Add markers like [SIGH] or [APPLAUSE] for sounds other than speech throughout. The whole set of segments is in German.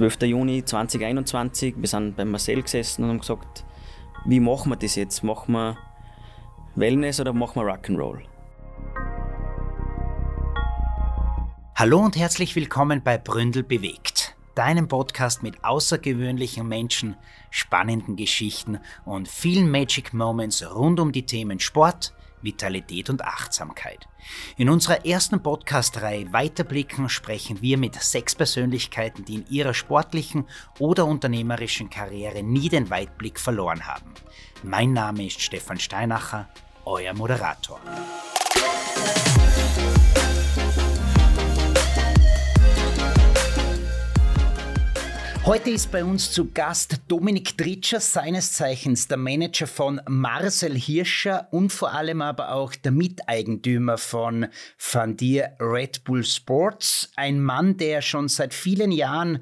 12. Juni 2021. Wir sind bei Marcel gesessen und haben gesagt, wie machen wir das jetzt? Machen wir Wellness oder machen wir Rock'n'Roll? Hallo und herzlich willkommen bei Bründel bewegt, deinem Podcast mit außergewöhnlichen Menschen, spannenden Geschichten und vielen Magic Moments rund um die Themen Sport, Vitalität und Achtsamkeit. In unserer ersten Podcast-Reihe Weiterblicken sprechen wir mit sechs Persönlichkeiten, die in ihrer sportlichen oder unternehmerischen Karriere nie den Weitblick verloren haben. Mein Name ist Stefan Steinacher, euer Moderator. Heute ist bei uns zu Gast Dominik Tritscher, seines Zeichens der Manager von Marcel Hirscher und vor allem aber auch der Miteigentümer von Van Dier Red Bull Sports. Ein Mann, der schon seit vielen Jahren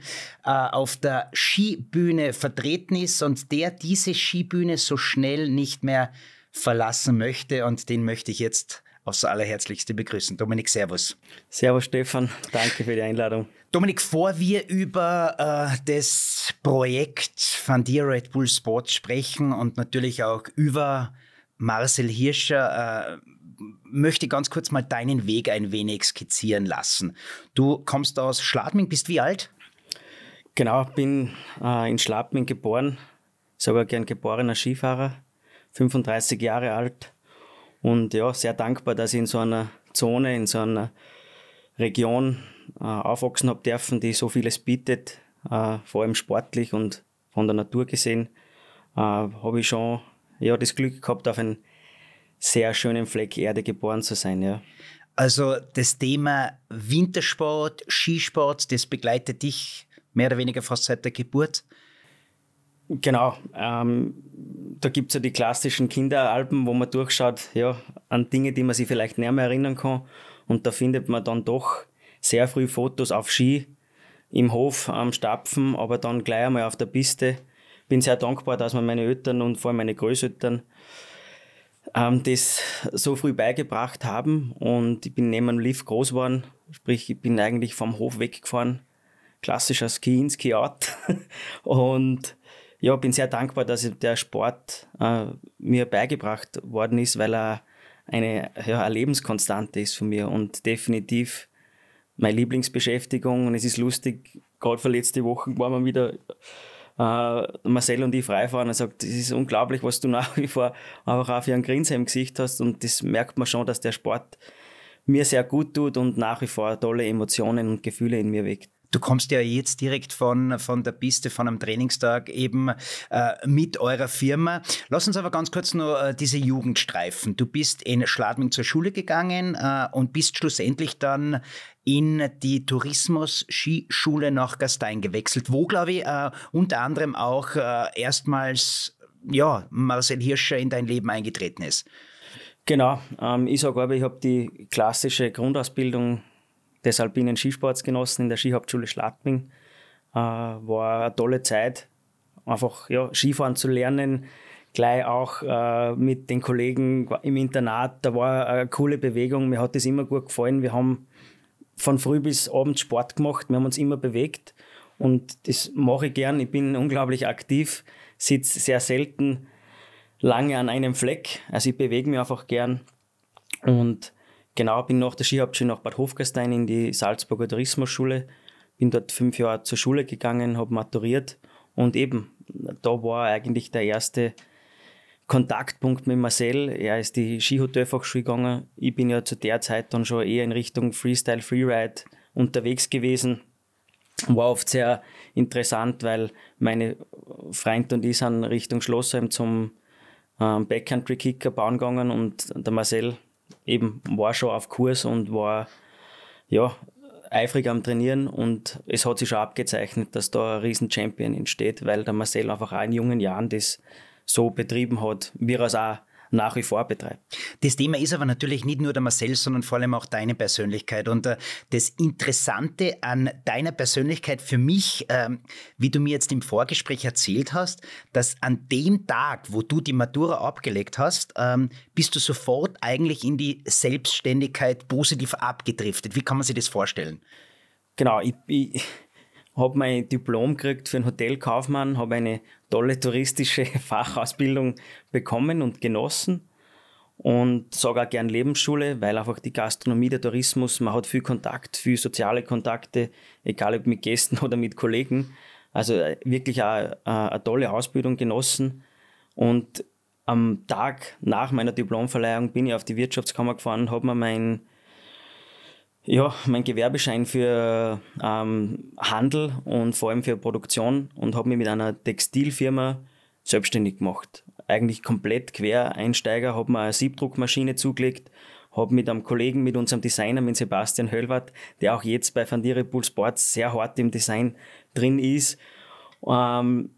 äh, auf der Skibühne vertreten ist und der diese Skibühne so schnell nicht mehr verlassen möchte. Und den möchte ich jetzt aufs allerherzlichste begrüßen. Dominik, Servus. Servus, Stefan. Danke für die Einladung. Dominik, vor wir über äh, das Projekt von dir Red Bull Sports sprechen und natürlich auch über Marcel Hirscher, äh, möchte ganz kurz mal deinen Weg ein wenig skizzieren lassen. Du kommst aus Schladming, bist wie alt? Genau, bin äh, in Schladming geboren, sogar gern geborener Skifahrer, 35 Jahre alt und ja, sehr dankbar, dass ich in so einer Zone, in so einer Region äh, aufwachsen habe dürfen, die so vieles bietet, äh, vor allem sportlich und von der Natur gesehen, äh, habe ich schon ja, das Glück gehabt, auf einem sehr schönen Fleck Erde geboren zu sein. Ja. Also das Thema Wintersport, Skisport, das begleitet dich mehr oder weniger fast seit der Geburt? Genau. Ähm, da gibt es ja die klassischen Kinderalben, wo man durchschaut, ja, an Dinge, die man sich vielleicht nicht mehr erinnern kann. Und da findet man dann doch sehr früh Fotos auf Ski, im Hof am Stapfen, aber dann gleich einmal auf der Piste. Bin sehr dankbar, dass mir meine Eltern und vor allem meine Großeltern ähm, das so früh beigebracht haben. Und ich bin neben dem Lift groß geworden, sprich, ich bin eigentlich vom Hof weggefahren. Klassischer Ski in, Ski out. [LAUGHS] und ja, bin sehr dankbar, dass der Sport äh, mir beigebracht worden ist, weil er eine, ja, eine Lebenskonstante ist von mir und definitiv meine Lieblingsbeschäftigung. Und es ist lustig, gerade vor letzte Woche waren wir wieder äh, Marcel und ich freifahren. Er sagt, es ist unglaublich, was du nach wie vor einfach auch für Grinsen im Gesicht hast. Und das merkt man schon, dass der Sport mir sehr gut tut und nach wie vor tolle Emotionen und Gefühle in mir weckt. Du kommst ja jetzt direkt von, von der Piste, von einem Trainingstag eben äh, mit eurer Firma. Lass uns aber ganz kurz nur äh, diese Jugend streifen. Du bist in Schladming zur Schule gegangen äh, und bist schlussendlich dann in die Tourismus-Skischule nach Gastein gewechselt, wo, glaube ich, äh, unter anderem auch äh, erstmals ja, Marcel Hirscher in dein Leben eingetreten ist. Genau, ähm, ich sage aber, ich habe die klassische Grundausbildung des alpinen Skisports genossen in der Skihauptschule Schladming. Äh, war eine tolle Zeit, einfach ja, Skifahren zu lernen, gleich auch äh, mit den Kollegen im Internat. Da war eine coole Bewegung, mir hat das immer gut gefallen. Wir haben von früh bis abends Sport gemacht, wir haben uns immer bewegt und das mache ich gern. Ich bin unglaublich aktiv, sitze sehr selten lange an einem Fleck, also ich bewege mich einfach gern und Genau, bin nach der Skihauptschule nach Bad Hofgastein in die Salzburger Tourismusschule. Bin dort fünf Jahre zur Schule gegangen, habe maturiert und eben, da war eigentlich der erste Kontaktpunkt mit Marcel. Er ist die Skihotelfachschule gegangen. Ich bin ja zu der Zeit dann schon eher in Richtung Freestyle Freeride unterwegs gewesen. War oft sehr interessant, weil meine Freunde und ich sind Richtung Schlossheim zum ähm, Backcountry Kicker bauen gegangen und der Marcel eben war schon auf Kurs und war ja eifrig am Trainieren und es hat sich schon abgezeichnet, dass da ein riesen Champion entsteht, weil der Marcel einfach auch in jungen Jahren das so betrieben hat, wie er es auch nach wie vor betreibt. Das Thema ist aber natürlich nicht nur der Marcel, sondern vor allem auch deine Persönlichkeit. Und äh, das Interessante an deiner Persönlichkeit für mich, ähm, wie du mir jetzt im Vorgespräch erzählt hast, dass an dem Tag, wo du die Matura abgelegt hast, ähm, bist du sofort eigentlich in die Selbstständigkeit positiv abgedriftet. Wie kann man sich das vorstellen? Genau, ich, ich habe mein Diplom gekriegt für einen Hotelkaufmann, habe eine tolle touristische [LAUGHS] Fachausbildung bekommen und genossen und sage auch gern Lebensschule, weil einfach die Gastronomie, der Tourismus, man hat viel Kontakt, viel soziale Kontakte, egal ob mit Gästen [LAUGHS] oder mit Kollegen. Also äh, wirklich auch äh, eine tolle Ausbildung genossen und am Tag nach meiner Diplomverleihung bin ich auf die Wirtschaftskammer gefahren, habe mir mein ja, mein Gewerbeschein für ähm, Handel und vor allem für Produktion und habe mich mit einer Textilfirma selbstständig gemacht. Eigentlich komplett Quereinsteiger, habe mir eine Siebdruckmaschine zugelegt, habe mit einem Kollegen, mit unserem Designer, mit Sebastian Höllwart, der auch jetzt bei Fandire Pool Sports sehr hart im Design drin ist, ähm,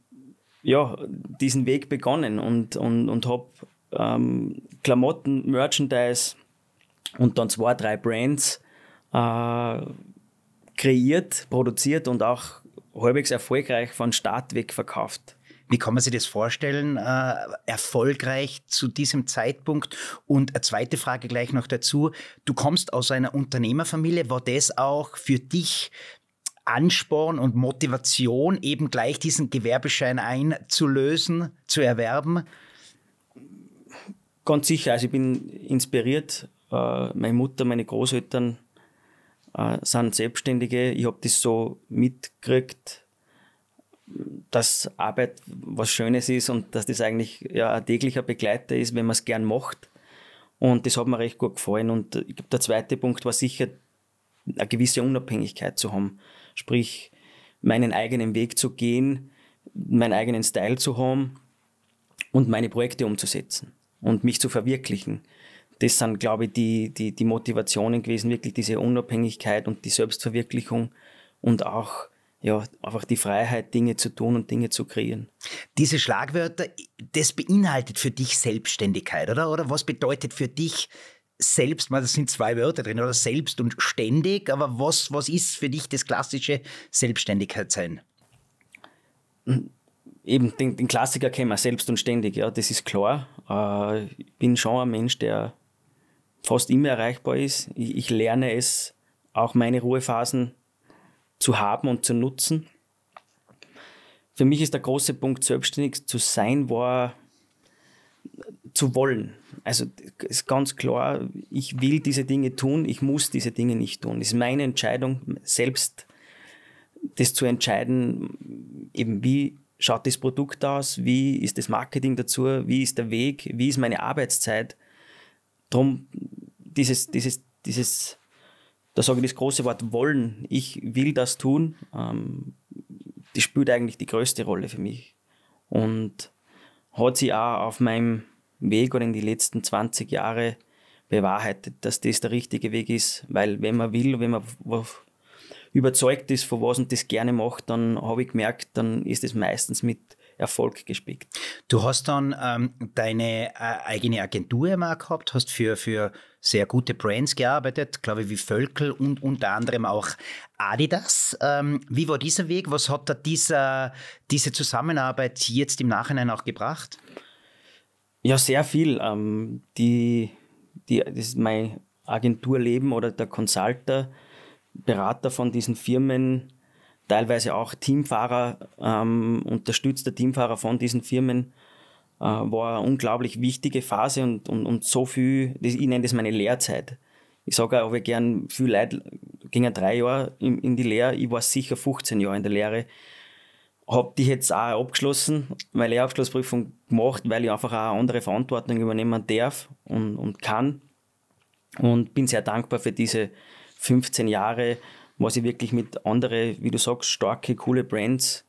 ja, diesen Weg begonnen und, und, und habe ähm, Klamotten, Merchandise und dann zwei, drei Brands äh, kreiert, produziert und auch halbwegs erfolgreich von Start weg verkauft. Wie kann man sich das vorstellen, äh, erfolgreich zu diesem Zeitpunkt? Und eine zweite Frage gleich noch dazu. Du kommst aus einer Unternehmerfamilie. War das auch für dich Ansporn und Motivation, eben gleich diesen Gewerbeschein einzulösen, zu erwerben? Ganz sicher. Also ich bin inspiriert. Äh, meine Mutter, meine Großeltern äh, sind Selbstständige. Ich habe das so mitgekriegt, dass Arbeit was Schönes ist und dass das eigentlich ja, ein täglicher Begleiter ist, wenn man es gern macht. Und das hat mir recht gut gefallen. Und ich glaube, der zweite Punkt war sicher, eine gewisse Unabhängigkeit zu haben. Sprich, meinen eigenen Weg zu gehen, meinen eigenen Style zu haben und meine Projekte umzusetzen und mich zu verwirklichen das sind, glaube ich, die, die, die Motivationen gewesen, wirklich diese Unabhängigkeit und die Selbstverwirklichung und auch ja, einfach die Freiheit, Dinge zu tun und Dinge zu kreieren. Diese Schlagwörter, das beinhaltet für dich Selbstständigkeit, oder? Oder was bedeutet für dich selbst, das sind zwei Wörter drin, oder selbst und ständig, aber was, was ist für dich das klassische Selbstständigkeitsein? Eben, den, den Klassiker kennen wir, selbst und ständig, ja, das ist klar. Äh, ich bin schon ein Mensch, der fast immer erreichbar ist. Ich, ich lerne es, auch meine Ruhephasen zu haben und zu nutzen. Für mich ist der große Punkt, selbstständig zu sein, war zu wollen. Also ist ganz klar, ich will diese Dinge tun, ich muss diese Dinge nicht tun. Es ist meine Entscheidung, selbst das zu entscheiden, eben wie schaut das Produkt aus, wie ist das Marketing dazu, wie ist der Weg, wie ist meine Arbeitszeit Drum dieses, dieses, dieses, da sage ich das große Wort wollen, ich will das tun, ähm, die spielt eigentlich die größte Rolle für mich. Und hat sich auch auf meinem Weg oder in die letzten 20 Jahre bewahrheitet, dass das der richtige Weg ist, weil wenn man will, wenn man überzeugt ist von was und das gerne macht, dann habe ich gemerkt, dann ist es meistens mit Erfolg gespickt. Du hast dann ähm, deine äh, eigene Agentur immer gehabt, hast für, für sehr gute Brands gearbeitet, glaube ich, wie Völkel und unter anderem auch Adidas. Ähm, wie war dieser Weg? Was hat da dieser, diese Zusammenarbeit jetzt im Nachhinein auch gebracht? Ja, sehr viel. Ähm, die, die, das ist mein Agenturleben oder der Consulter, Berater von diesen Firmen teilweise auch Teamfahrer, ähm, unterstützter Teamfahrer von diesen Firmen, äh, war eine unglaublich wichtige Phase und, und, und so viel, das, ich nenne das meine Lehrzeit. Ich sage auch, wir gern viel Leute gingen drei Jahre in, in die Lehre, ich war sicher 15 Jahre in der Lehre habe die jetzt auch abgeschlossen, meine Lehrabschlussprüfung gemacht, weil ich einfach auch eine andere Verantwortung übernehmen darf und, und kann. Und bin sehr dankbar für diese 15 Jahre was ich wirklich mit anderen, wie du sagst, starke, coole Brands,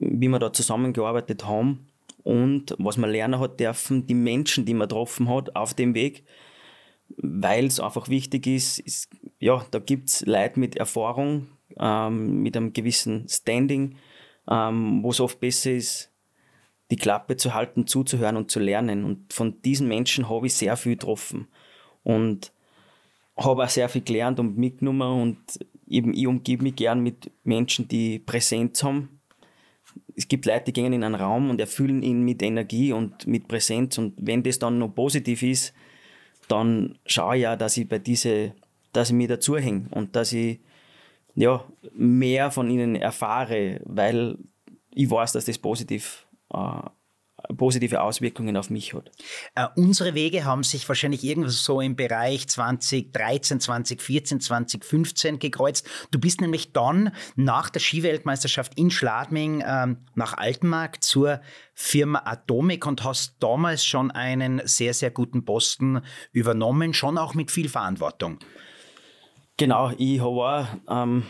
wie wir da zusammengearbeitet haben und was man lernen hat dürfen, die Menschen, die man getroffen hat auf dem Weg, weil es einfach wichtig ist, ist ja, da gibt es Leute mit Erfahrung, ähm, mit einem gewissen Standing, ähm, wo es oft besser ist, die Klappe zu halten, zuzuhören und zu lernen. Und von diesen Menschen habe ich sehr viel getroffen und habe auch sehr viel gelernt und mitgenommen und eben ich umgebe mich gern mit Menschen, die Präsenz haben. Es gibt Leute, die gehen in einen Raum und erfüllen ihn mit Energie und mit Präsenz. Und wenn das dann noch positiv ist, dann schaue ich ja, dass ich bei diese, dass ich mir dazuhänge und dass ich ja, mehr von ihnen erfahre, weil ich weiß, dass das positiv äh, positive Auswirkungen auf mich hat. Äh, unsere Wege haben sich wahrscheinlich irgendwo so im Bereich 2013, 2014, 2015 gekreuzt. Du bist nämlich dann nach der Skiweltmeisterschaft in Schladming ähm, nach Altenmark zur Firma Atomic und hast damals schon einen sehr, sehr guten Posten übernommen, schon auch mit viel Verantwortung. Genau, ich war ähm,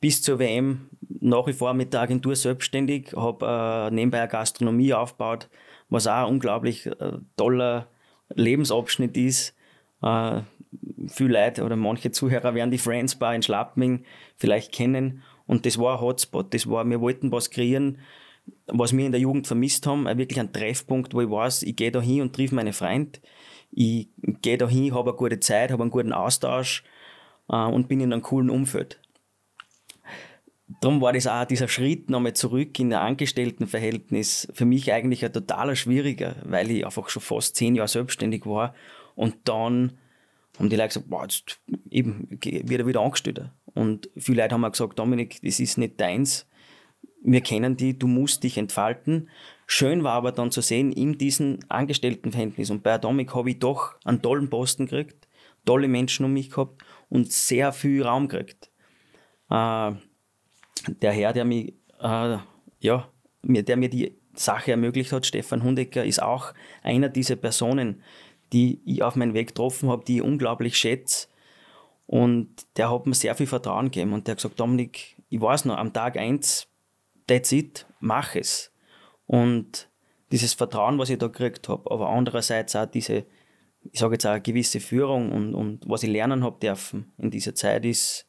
bis zur WM nach wie vor mit der Agentur selbstständig, habe äh, nebenbei eine Gastronomie aufgebaut, was auch ein unglaublich äh, toller Lebensabschnitt ist. Äh, viele Leute oder manche Zuhörer werden die Friends Bar in Schlappming vielleicht kennen. Und das war ein Hotspot. Das war, wir wollten was kreieren, was wir in der Jugend vermisst haben. Wirklich ein Treffpunkt, wo ich weiß, ich gehe da hin und triff meine Freunde. Ich gehe da hin, habe eine gute Zeit, habe einen guten Austausch äh, und bin in einem coolen Umfeld darum war das auch dieser Schritt nochmal zurück in ein Angestelltenverhältnis für mich eigentlich ein totaler schwieriger, weil ich einfach schon fast zehn Jahre selbstständig war und dann haben die Leute gesagt, boah, jetzt eben, wird er wieder angestellt. Und viele Leute haben mir gesagt, Dominik, das ist nicht deins, wir kennen die, du musst dich entfalten. Schön war aber dann zu sehen, in diesem Angestelltenverhältnis und bei Atomic habe ich doch einen tollen Posten gekriegt, tolle Menschen um mich gehabt und sehr viel Raum gekriegt. Äh, der Herr, der, mich, äh, ja, der mir die Sache ermöglicht hat, Stefan Hundecker, ist auch einer dieser Personen, die ich auf meinem Weg getroffen habe, die ich unglaublich schätze. Und der hat mir sehr viel Vertrauen gegeben und der hat gesagt, Dominik, ich weiß noch, am Tag 1, that's it, mach es. Und dieses Vertrauen, was ich da gekriegt habe, aber andererseits auch diese, ich sage jetzt auch eine gewisse Führung und, und was ich lernen habe dürfen in dieser Zeit ist,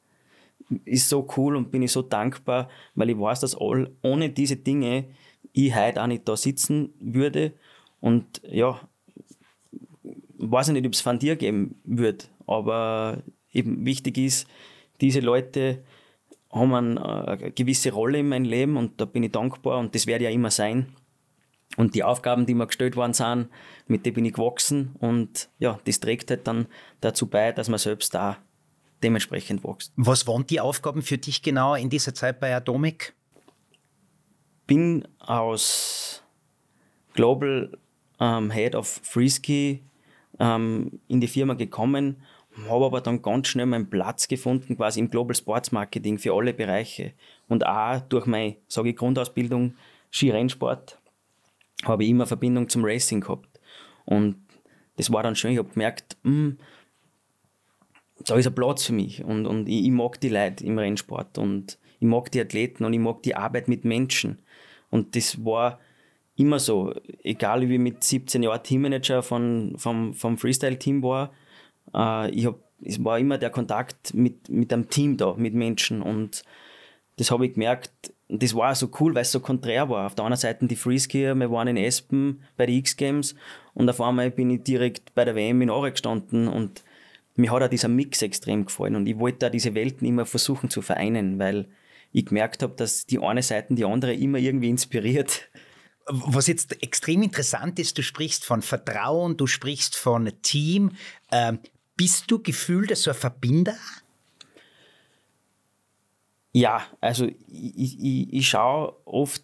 ist so cool und bin ich so dankbar, weil ich weiß, dass all, ohne diese Dinge ich heute auch nicht da sitzen würde. Und ja, weiß ich nicht, ob es von dir geben wird, aber eben wichtig ist, diese Leute haben eine, eine äh, gewisse Rolle in meinem Leben und da bin ich dankbar und das werde ja immer sein. Und die Aufgaben, die mir gestellt worden sind, mit denen bin ich gewachsen und ja, das trägt halt dann dazu bei, dass man selbst da dementsprechend wächst. Was waren die Aufgaben für dich genau in dieser Zeit bei Atomic? Bin aus Global ähm, Head of Freeski ähm, in die Firma gekommen, habe aber dann ganz schnell meinen Platz gefunden, quasi im Global Sports Marketing für alle Bereiche. Und auch durch meine, ich, Grundausbildung Skirennsport habe ich immer Verbindung zum Racing gehabt. Und das war dann schön, ich habe gemerkt, mh, hm, da ist ein Platz für mich und, und ich, ich, mag die Leute im Rennsport und ich mag die Athleten und ich mag die Arbeit mit Menschen. Und das war immer so, egal wie ich mit 17 Jahren Teammanager von, vom, vom Freestyle-Team war, äh, ich hab, es war immer der Kontakt mit, mit einem Team da, mit Menschen. Und das habe ich gemerkt, das war so cool, weil es so konträr war. Auf der einen Seite die Freeskier, wir waren in Espen bei den X-Games und auf einmal bin ich direkt bei der WM in Ore gestanden und mir hat auch dieser Mix extrem gefallen und ich wollte da diese Welten immer versuchen zu vereinen, weil ich gemerkt habe, dass die eine Seite die andere immer irgendwie inspiriert. Was jetzt extrem interessant ist, du sprichst von Vertrauen, du sprichst von Team. Ähm, bist du gefühlt so ein Verbinder? Ja, also ich, ich, ich schaue oft,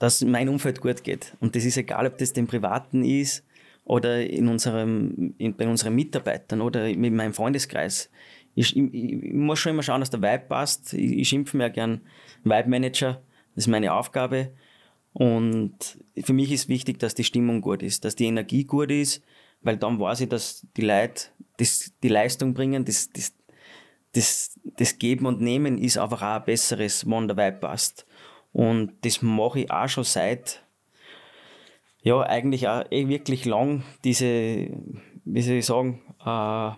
dass mein Umfeld gut geht. Und das ist egal, ob das dem Privaten ist oder in unserem, in, bei unseren Mitarbeitern oder in meinem Freundeskreis. Ich, ich, ich, muss schon immer schauen, dass der Vibe passt. Ich, ich schimpfe mir gern Vibe-Manager, das ist meine Aufgabe. Und für mich ist wichtig, dass die Stimmung gut ist, dass die Energie gut ist, weil dann weiß ich, dass die Leute das, die Leistung bringen, das, das, das, das Geben und Nehmen ist einfach auch ein besseres, wenn der Vibe passt. Und das mache ich auch schon seit ja, eigentlich auch eh wirklich lang diese, wie soll ich sagen, äh,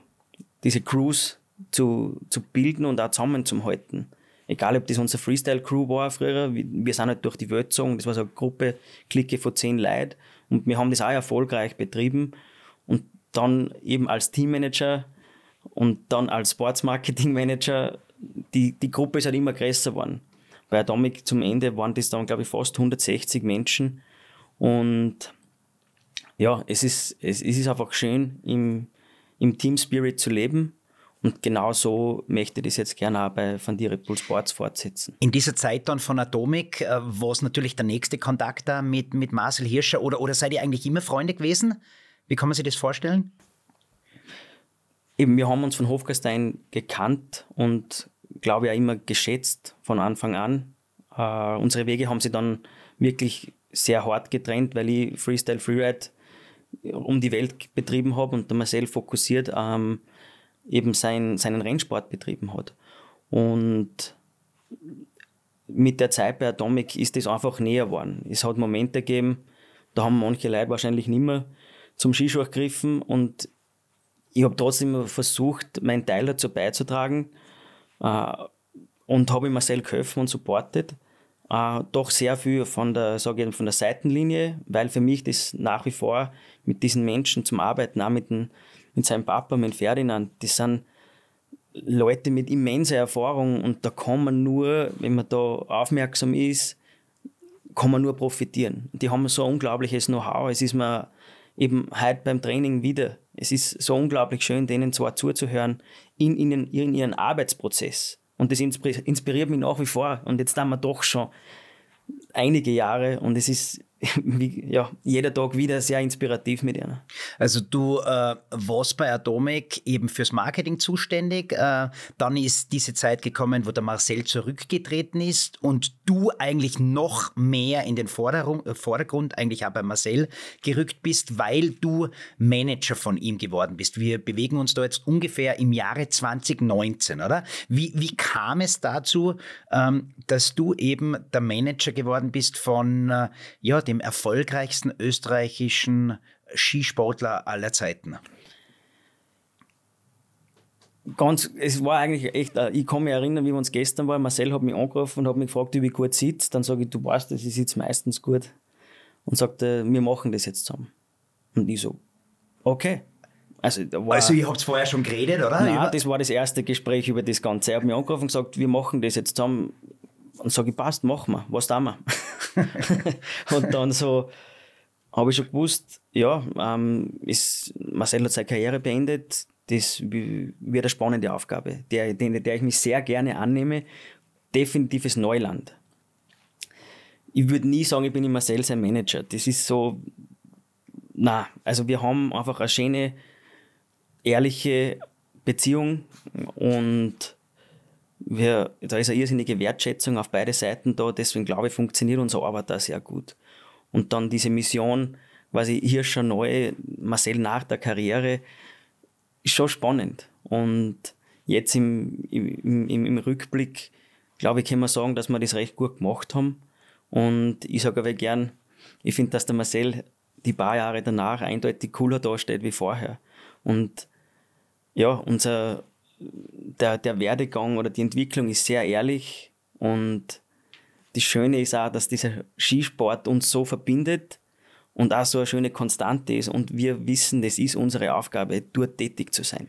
diese Crews zu, zu bilden und auch zusammenzuhalten. Egal, ob das unsere Freestyle-Crew war früher, wir sind halt durch die Welt gezogen, das war so eine Gruppe, Clique von zehn Leuten und wir haben das auch erfolgreich betrieben und dann eben als Teammanager und dann als Sportsmarketingmanager, die, die Gruppe ist halt immer größer geworden. Bei Atomic zum Ende waren das dann, glaube ich, fast 160 Menschen, und ja, es ist, es, ist einfach schön, im, im Team Spirit zu leben. Und genau so möchte ich das jetzt gerne auch bei Van die Red Bull Sports fortsetzen. In dieser Zeit dann von Atomic, äh, was natürlich der nächste Kontakt da mit, mit Marcel Hirscher oder, oder seid ihr eigentlich immer Freunde gewesen? Wie kann man sich das vorstellen? Eben, wir haben uns von Hofgastein gekannt und glaube ich auch immer geschätzt von Anfang an. Äh, unsere Wege haben sie dann wirklich sehr hart getrennt, weil ich Freestyle Freeride um die Welt betrieben habe und der Marcel fokussiert ähm, eben sein, seinen Rennsport betrieben hat. Und mit der Zeit bei Atomic ist das einfach näher geworden. Es hat Momente gegeben, da haben manche Leute wahrscheinlich nicht mehr zum Skischuh gegriffen und ich habe trotzdem versucht, meinen Teil dazu beizutragen äh, und habe Marcel geholfen und supportet äh, doch sehr viel von der, ich, von der Seitenlinie, weil für mich das nach wie vor mit diesen Menschen zum Arbeiten, auch mit, den, mit seinem Papa, mit Ferdinand, das sind Leute mit immenser Erfahrung und da kann man nur, wenn man da aufmerksam ist, kann man nur profitieren. Die haben so unglaubliches Know-how. Es ist mir eben heute beim Training wieder. Es ist so unglaublich schön, denen zwar zuzuhören in, ihnen, in ihren Arbeitsprozess. Und das inspiriert mich nach wie vor. Und jetzt haben wir doch schon einige Jahre und es ist [LAUGHS] wie, ja, jeder Tag wieder sehr inspirativ mit ihnen. Also du äh, warst bei Atomic eben fürs Marketing zuständig. Äh, dann ist diese Zeit gekommen, wo der Marcel zurückgetreten ist und du eigentlich noch mehr in den Vorderung, äh, Vordergrund, eigentlich auch bei Marcel, gerückt bist, weil du Manager von ihm geworden bist. Wir bewegen uns da jetzt ungefähr im Jahre 2019, oder? Wie, wie kam es dazu, ähm, dass du eben der Manager geworden bist von äh, ja, dem dem erfolgreichsten österreichischen Skisportler aller Zeiten? Ganz, es war eigentlich echt, äh, ich kann mich erinnern, wie wir uns gestern waren. Marcel hat mich angerufen und hat mich gefragt, wie ich gut sitze. Dann sage ich, du weißt das, ich sitze meistens gut. Und sagte, wir machen das jetzt zusammen. Und ich so, okay. Also, war, also ihr habt es vorher schon geredet, oder? Ja, das war das erste Gespräch über das Ganze. Er hat mich angerufen und gesagt, wir machen das jetzt zusammen. Und sage ich, passt, machen wir, was tun wir. [LAUGHS] und dann so habe ich schon gewusst, ja, ähm, ist, Marcel hat seine Karriere beendet, das wird eine spannende Aufgabe, der, der, der ich mich sehr gerne annehme. Definitives Neuland. Ich würde nie sagen, ich bin in Marcel sein Manager. Das ist so, na, also wir haben einfach eine schöne, ehrliche Beziehung und wir, da ist eine irrsinnige Wertschätzung auf beide Seiten da, deswegen glaube ich, funktioniert unsere Arbeit da sehr gut. Und dann diese Mission, quasi hier schon neu, Marcel nach der Karriere, ist schon spannend. Und jetzt im, im, im, im Rückblick, glaube ich, können wir sagen, dass wir das recht gut gemacht haben. Und ich sage aber gern, ich finde, dass der Marcel die paar Jahre danach eindeutig cooler dasteht wie vorher. Und ja, unser, der, der Werdegang oder die Entwicklung ist sehr ehrlich und das Schöne ist auch, dass dieser Skisport uns so verbindet und auch so eine schöne Konstante ist und wir wissen, das ist unsere Aufgabe, dort tätig zu sein.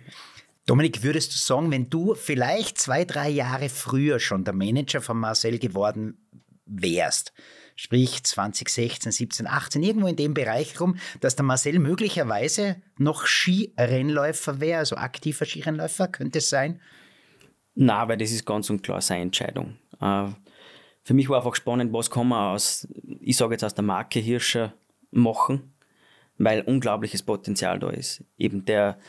Dominik, würdest du sagen, wenn du vielleicht zwei, drei Jahre früher schon der Manager von Marcel geworden wärst, sprich 2016, 17, 18, irgendwo in dem Bereich rum, dass der Marcel möglicherweise noch Skirennläufer wäre, also aktiver Skirennläufer, könnte es sein? Na, weil das ist ganz und klar seine Entscheidung. Äh, für mich war einfach spannend, was kann man aus, ich sage jetzt aus der Marke Hirscher machen, weil unglaubliches Potenzial da ist. Eben der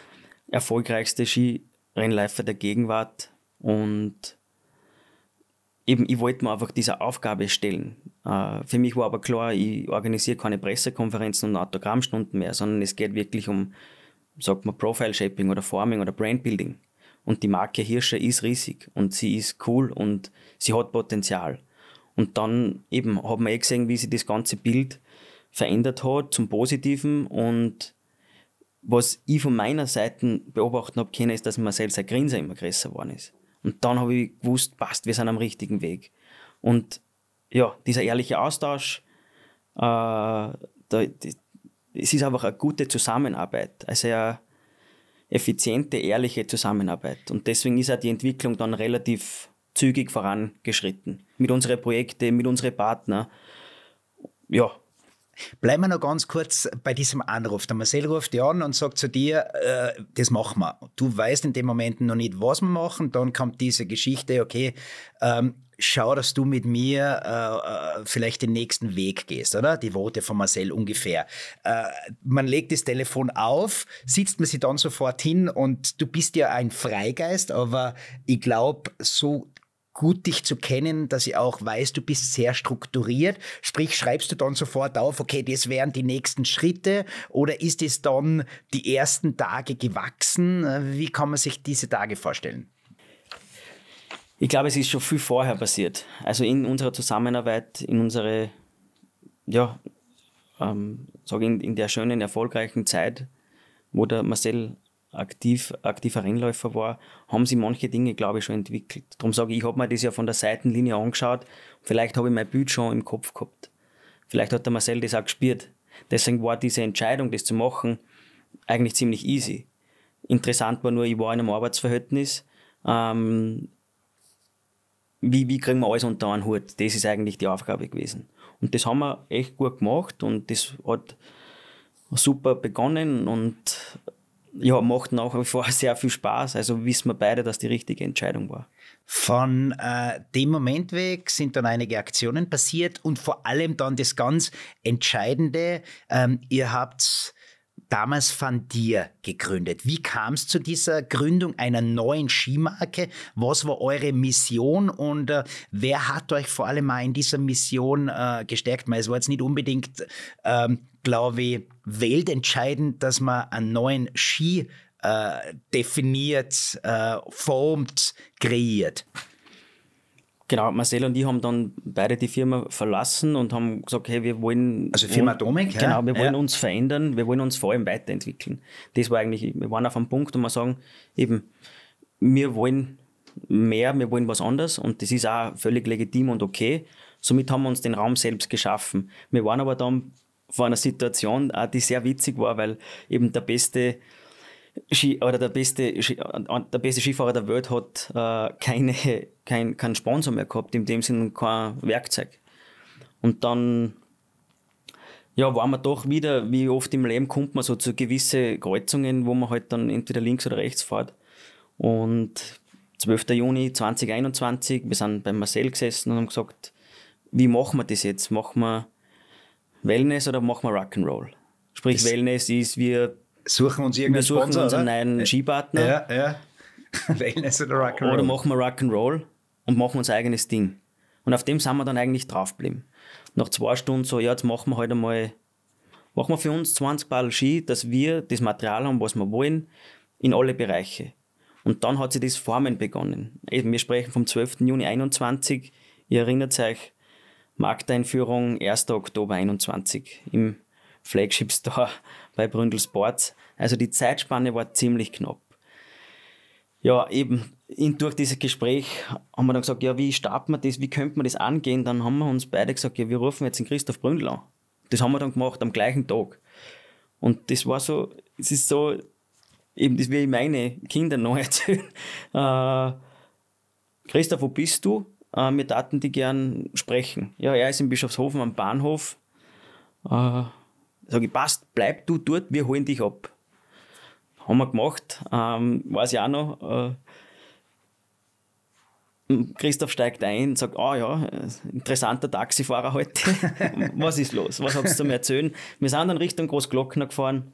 erfolgreichste Skirennläufer der Gegenwart und eben, ich wollte mir einfach dieser Aufgabe stellen. Äh, für mich war aber klar, ich organisiere keine Pressekonferenzen und Autogrammstunden mehr, sondern es geht wirklich um, sagt man, Profile Shaping oder Forming oder Brandbuilding. Und die Marke Hirscher ist riesig und sie ist cool und sie hat Potenzial. Und dann eben hat man eh gesehen, wie sie das ganze Bild verändert hat zum Positiven. Und was ich von meiner Seite beobachten habe können, ist, dass mir selbst ein Grinser immer größer geworden ist. Und dann habe ich gewusst, passt, wir sind am richtigen Weg. Und ja, dieser ehrliche Austausch, äh, da, die, es ist einfach eine gute Zusammenarbeit, also eine effiziente, ehrliche Zusammenarbeit. Und deswegen ist auch die Entwicklung dann relativ zügig vorangeschritten. Mit unseren Projekten, mit unseren Partnern. Ja, Bleiben wir noch ganz kurz bei diesem Anruf. Der Marcel ruft dich an und sagt zu dir, äh, das machen wir. Du weißt in dem Moment noch nicht, was wir machen. Dann kommt diese Geschichte, okay, ähm, schau, dass du mit mir äh, äh, vielleicht den nächsten Weg gehst, oder? Die Worte von Marcel ungefähr. Äh, man legt das Telefon auf, sitzt man sich dann sofort hin und du bist ja ein Freigeist, aber ich glaube, so gut, dich zu kennen, dass ich auch weiß, du bist sehr strukturiert. Sprich, schreibst du dann sofort auf, okay, das wären die nächsten Schritte oder ist es dann die ersten Tage gewachsen? Äh, wie kann man sich diese Tage vorstellen? Ich glaube, es ist schon viel vorher passiert. Also in unserer Zusammenarbeit, in unsere, ja, ähm, sage in, in der schönen, erfolgreichen Zeit, wo der Marcel aktiv, aktiver Rennläufer war, haben sie manche Dinge, glaube ich, schon entwickelt. Darum sage ich, ich habe mir das ja von der Seitenlinie angeschaut. Vielleicht habe ich mein Bild schon im Kopf gehabt. Vielleicht hat der Marcel das auch gespürt. Deswegen war diese Entscheidung, das zu machen, eigentlich ziemlich easy. Interessant war nur, ich war in einem Arbeitsverhältnis. Ähm, wie, wie kriegen wir alles unter einen Hut? Das ist eigentlich die Aufgabe gewesen. Und das haben wir echt gut gemacht und das hat super begonnen und ja, macht nach wie vor [LAUGHS] sehr viel Spaß. Also wissen wir beide, dass die richtige Entscheidung war. Von äh, dem Moment weg sind dann einige Aktionen passiert und vor allem dann das ganz Entscheidende. Ähm, ihr habt damals von Dir gegründet. Wie kam es zu dieser Gründung einer neuen Skimarke? Was war eure Mission und äh, wer hat euch vor allem mal in dieser Mission äh, gestärkt? Weil es war jetzt nicht unbedingt ähm, glaube ich, weltentscheidend, dass man einen neuen Ski äh, definiert, äh, formt, kreiert. Genau, Marcel und ich haben dann beide die Firma verlassen und haben gesagt, hey, wir wollen... Also Firma Atomic, ja? Genau, wir wollen ja. uns verändern, wir wollen uns vor allem weiterentwickeln. Das war eigentlich, wir waren auf einem Punkt, wo wir sagen, eben, wir wollen mehr, wir wollen was anderes und das ist auch völlig legitim und okay. Somit haben wir uns den Raum selbst geschaffen. Wir waren aber dann vor einer Situation, auch äh, die sehr witzig war, weil eben der beste Ski oder der beste, Ski, äh, der beste Skifahrer der Welt hat äh, keine, kein, keinen Sponsor mehr gehabt, in dem Sinne kein Werkzeug. Und dann ja, war man doch wieder, wie oft im Leben kommt man so zu gewissen Kreuzungen, wo man halt dann entweder links oder rechts fährt. Und 12. Juni 2021, wir sind bei Marcel gesessen und haben gesagt, wie machen wir das jetzt? Machen wir Wellness oder machen wir Rock'n'Roll? Sprich, das Wellness ist, wir suchen uns irgendeinen wir suchen Sponsor, unseren oder? neuen Skipartner. Ja, ja. [LAUGHS] Wellness oder Rock'n'Roll. Oder machen wir Rock'n'Roll und machen unser eigenes Ding. Und auf dem sind wir dann eigentlich drauf geblieben. Nach zwei Stunden so, ja, jetzt machen wir heute halt mal, machen wir für uns 20 Ball Ski, dass wir das Material haben, was wir wollen, in alle Bereiche. Und dann hat sich das Formen begonnen. Wir sprechen vom 12. Juni 2021. Ihr erinnert euch, Markteinführung 1. Oktober 21 im Flagship Store [LAUGHS] bei Bründel Sports. Also die Zeitspanne war ziemlich knapp. Ja, eben in, durch dieses Gespräch haben wir dann gesagt, ja, wie starten wir das, wie könnte man das angehen? Dann haben wir uns beide gesagt, ja, wir rufen jetzt den Christoph Bründel an. Das haben wir dann gemacht am gleichen Tag. Und das war so, es ist so, eben das will ich meine Kinder noch [LAUGHS] erzählen. Äh, Christoph, wo bist du? Äh, mir taten die gern sprechen. Ja, er ist in Bischofshofen am Bahnhof. Äh, sage ich, passt, bleib du dort, wir holen dich ab. Haben wir gemacht, ähm, weiß ich auch noch. Äh, Christoph steigt ein, und sagt, ah oh, ja, interessanter Taxifahrer heute. [LAUGHS] Was ist los? Was habt ihr zu erzählen? Wir sind dann Richtung Großglockner gefahren,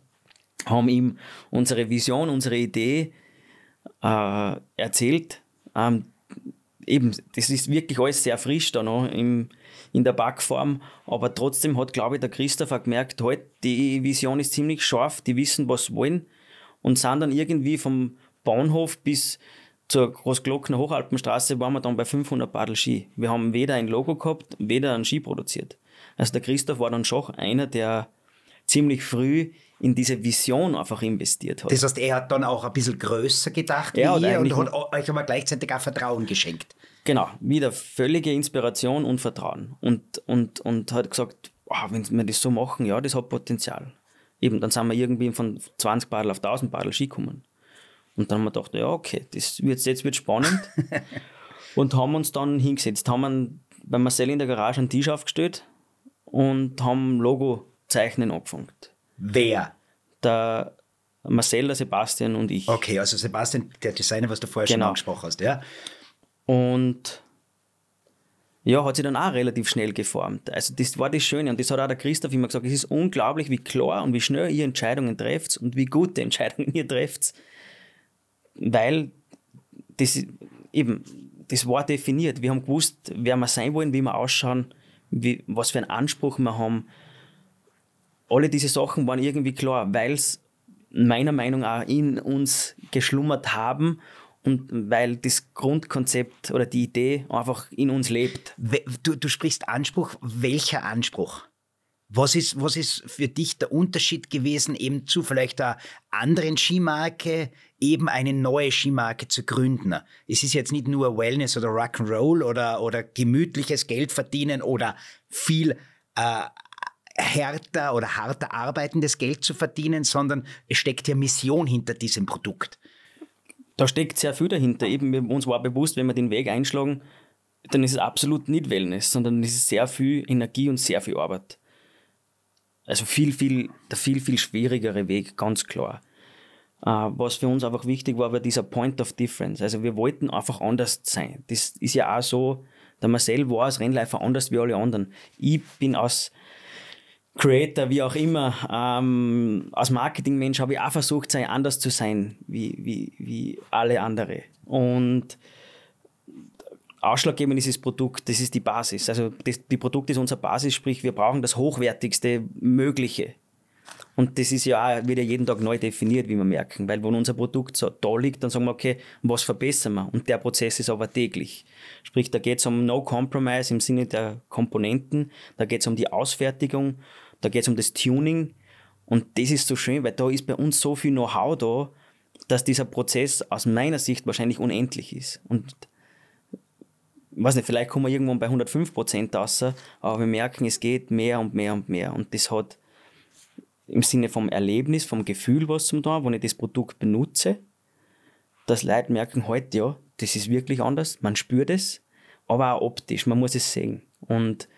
haben ihm unsere Vision, unsere Idee äh, erzählt. Ähm, eben, das ist wirklich alles sehr frisch da noch im, in der Backform. Aber trotzdem hat, glaube ich, der Christopher gemerkt, halt, die Vision ist ziemlich scharf, die wissen, was sie wollen und sind dann irgendwie vom Bahnhof bis zur Großglockner Hochalpenstraße waren wir dann bei 500 Paddel Ski. Wir haben weder ein Logo gehabt, weder einen Ski produziert. Also der Christoph war dann schon einer, der ziemlich früh in diese Vision einfach investiert hat. Das heißt, er hat dann auch ein bisschen größer gedacht ja, wie ihr und hat euch aber gleichzeitig auch Vertrauen geschenkt. Genau, wieder völlige Inspiration und Vertrauen. Und, und, und hat gesagt, oh, wenn wir das so machen, ja, das hat Potenzial. Eben, dann sind wir irgendwie von 20 Badel auf 1000 Badel Ski gekommen. Und dann haben wir gedacht, ja, okay, das wird, jetzt wird spannend. [LAUGHS] und haben uns dann hingesetzt, haben bei Marcel in der Garage einen Tisch aufgestellt und haben Logo zeichnen angefangen. Wer? Der Marcel, der Sebastian und ich. Okay, also Sebastian, der Designer, was du vorher genau. schon angesprochen hast, ja. Und ja, hat sich dann auch relativ schnell geformt. Also das war das Schöne und das hat auch der Christoph immer gesagt, es ist unglaublich, wie klar und wie schnell ihr Entscheidungen trefft und wie gute [LAUGHS] Entscheidungen ihr trefft. Weil das eben, das war definiert. Wir haben gewusst, wer wir sein wollen, wie wir ausschauen, wie, was für einen Anspruch wir haben, alle diese Sachen waren irgendwie klar, weil es meiner Meinung nach in uns geschlummert haben und weil das Grundkonzept oder die Idee einfach in uns lebt. Du, du sprichst Anspruch, welcher Anspruch? Was ist, was ist für dich der Unterschied gewesen, eben zu vielleicht einer anderen Skimarke, eben eine neue Skimarke zu gründen? Es ist jetzt nicht nur Wellness oder Rock'n'Roll oder, oder gemütliches Geld verdienen oder viel äh, härter oder harter arbeiten, das Geld zu verdienen, sondern es steckt ja Mission hinter diesem Produkt. Da steckt sehr viel dahinter. Eben, uns war bewusst, wenn wir den Weg einschlagen, dann ist es absolut nicht Wellness, sondern es ist sehr viel Energie und sehr viel Arbeit. Also viel, viel, der viel, viel schwierigere Weg, ganz klar. Uh, was für uns einfach wichtig war, war dieser Point of Difference. Also wir wollten einfach anders sein. Das ist ja auch so, der Marcel war als Rennläufer anders wie alle anderen. Ich bin aus Creator, wie auch immer, ähm, als Marketingmensch habe ich auch versucht, sei anders zu sein wie, wie, wie alle anderen. Und ausschlaggebend ist das Produkt, das ist die Basis. Also das die Produkt ist unsere Basis, sprich wir brauchen das Hochwertigste Mögliche. Und das ist ja auch, wieder jeden Tag neu definiert, wie wir merken. Weil wenn unser Produkt so da liegt, dann sagen wir, okay, was verbessern wir? Und der Prozess ist aber täglich. Sprich, da geht es um No Compromise im Sinne der Komponenten, da geht es um die Ausfertigung, da geht es um das Tuning. Und das ist so schön, weil da ist bei uns so viel Know-how da, dass dieser Prozess aus meiner Sicht wahrscheinlich unendlich ist. Und weiß nicht, vielleicht kommen wir irgendwann bei 105 Prozent raus, aber wir merken, es geht mehr und mehr und mehr. Und das hat im Sinne vom Erlebnis, vom Gefühl was zum da, wenn ich das Produkt benutze, dass Leute merken heute, halt, ja, das ist wirklich anders, man spürt es, aber auch optisch, man muss es sehen. Und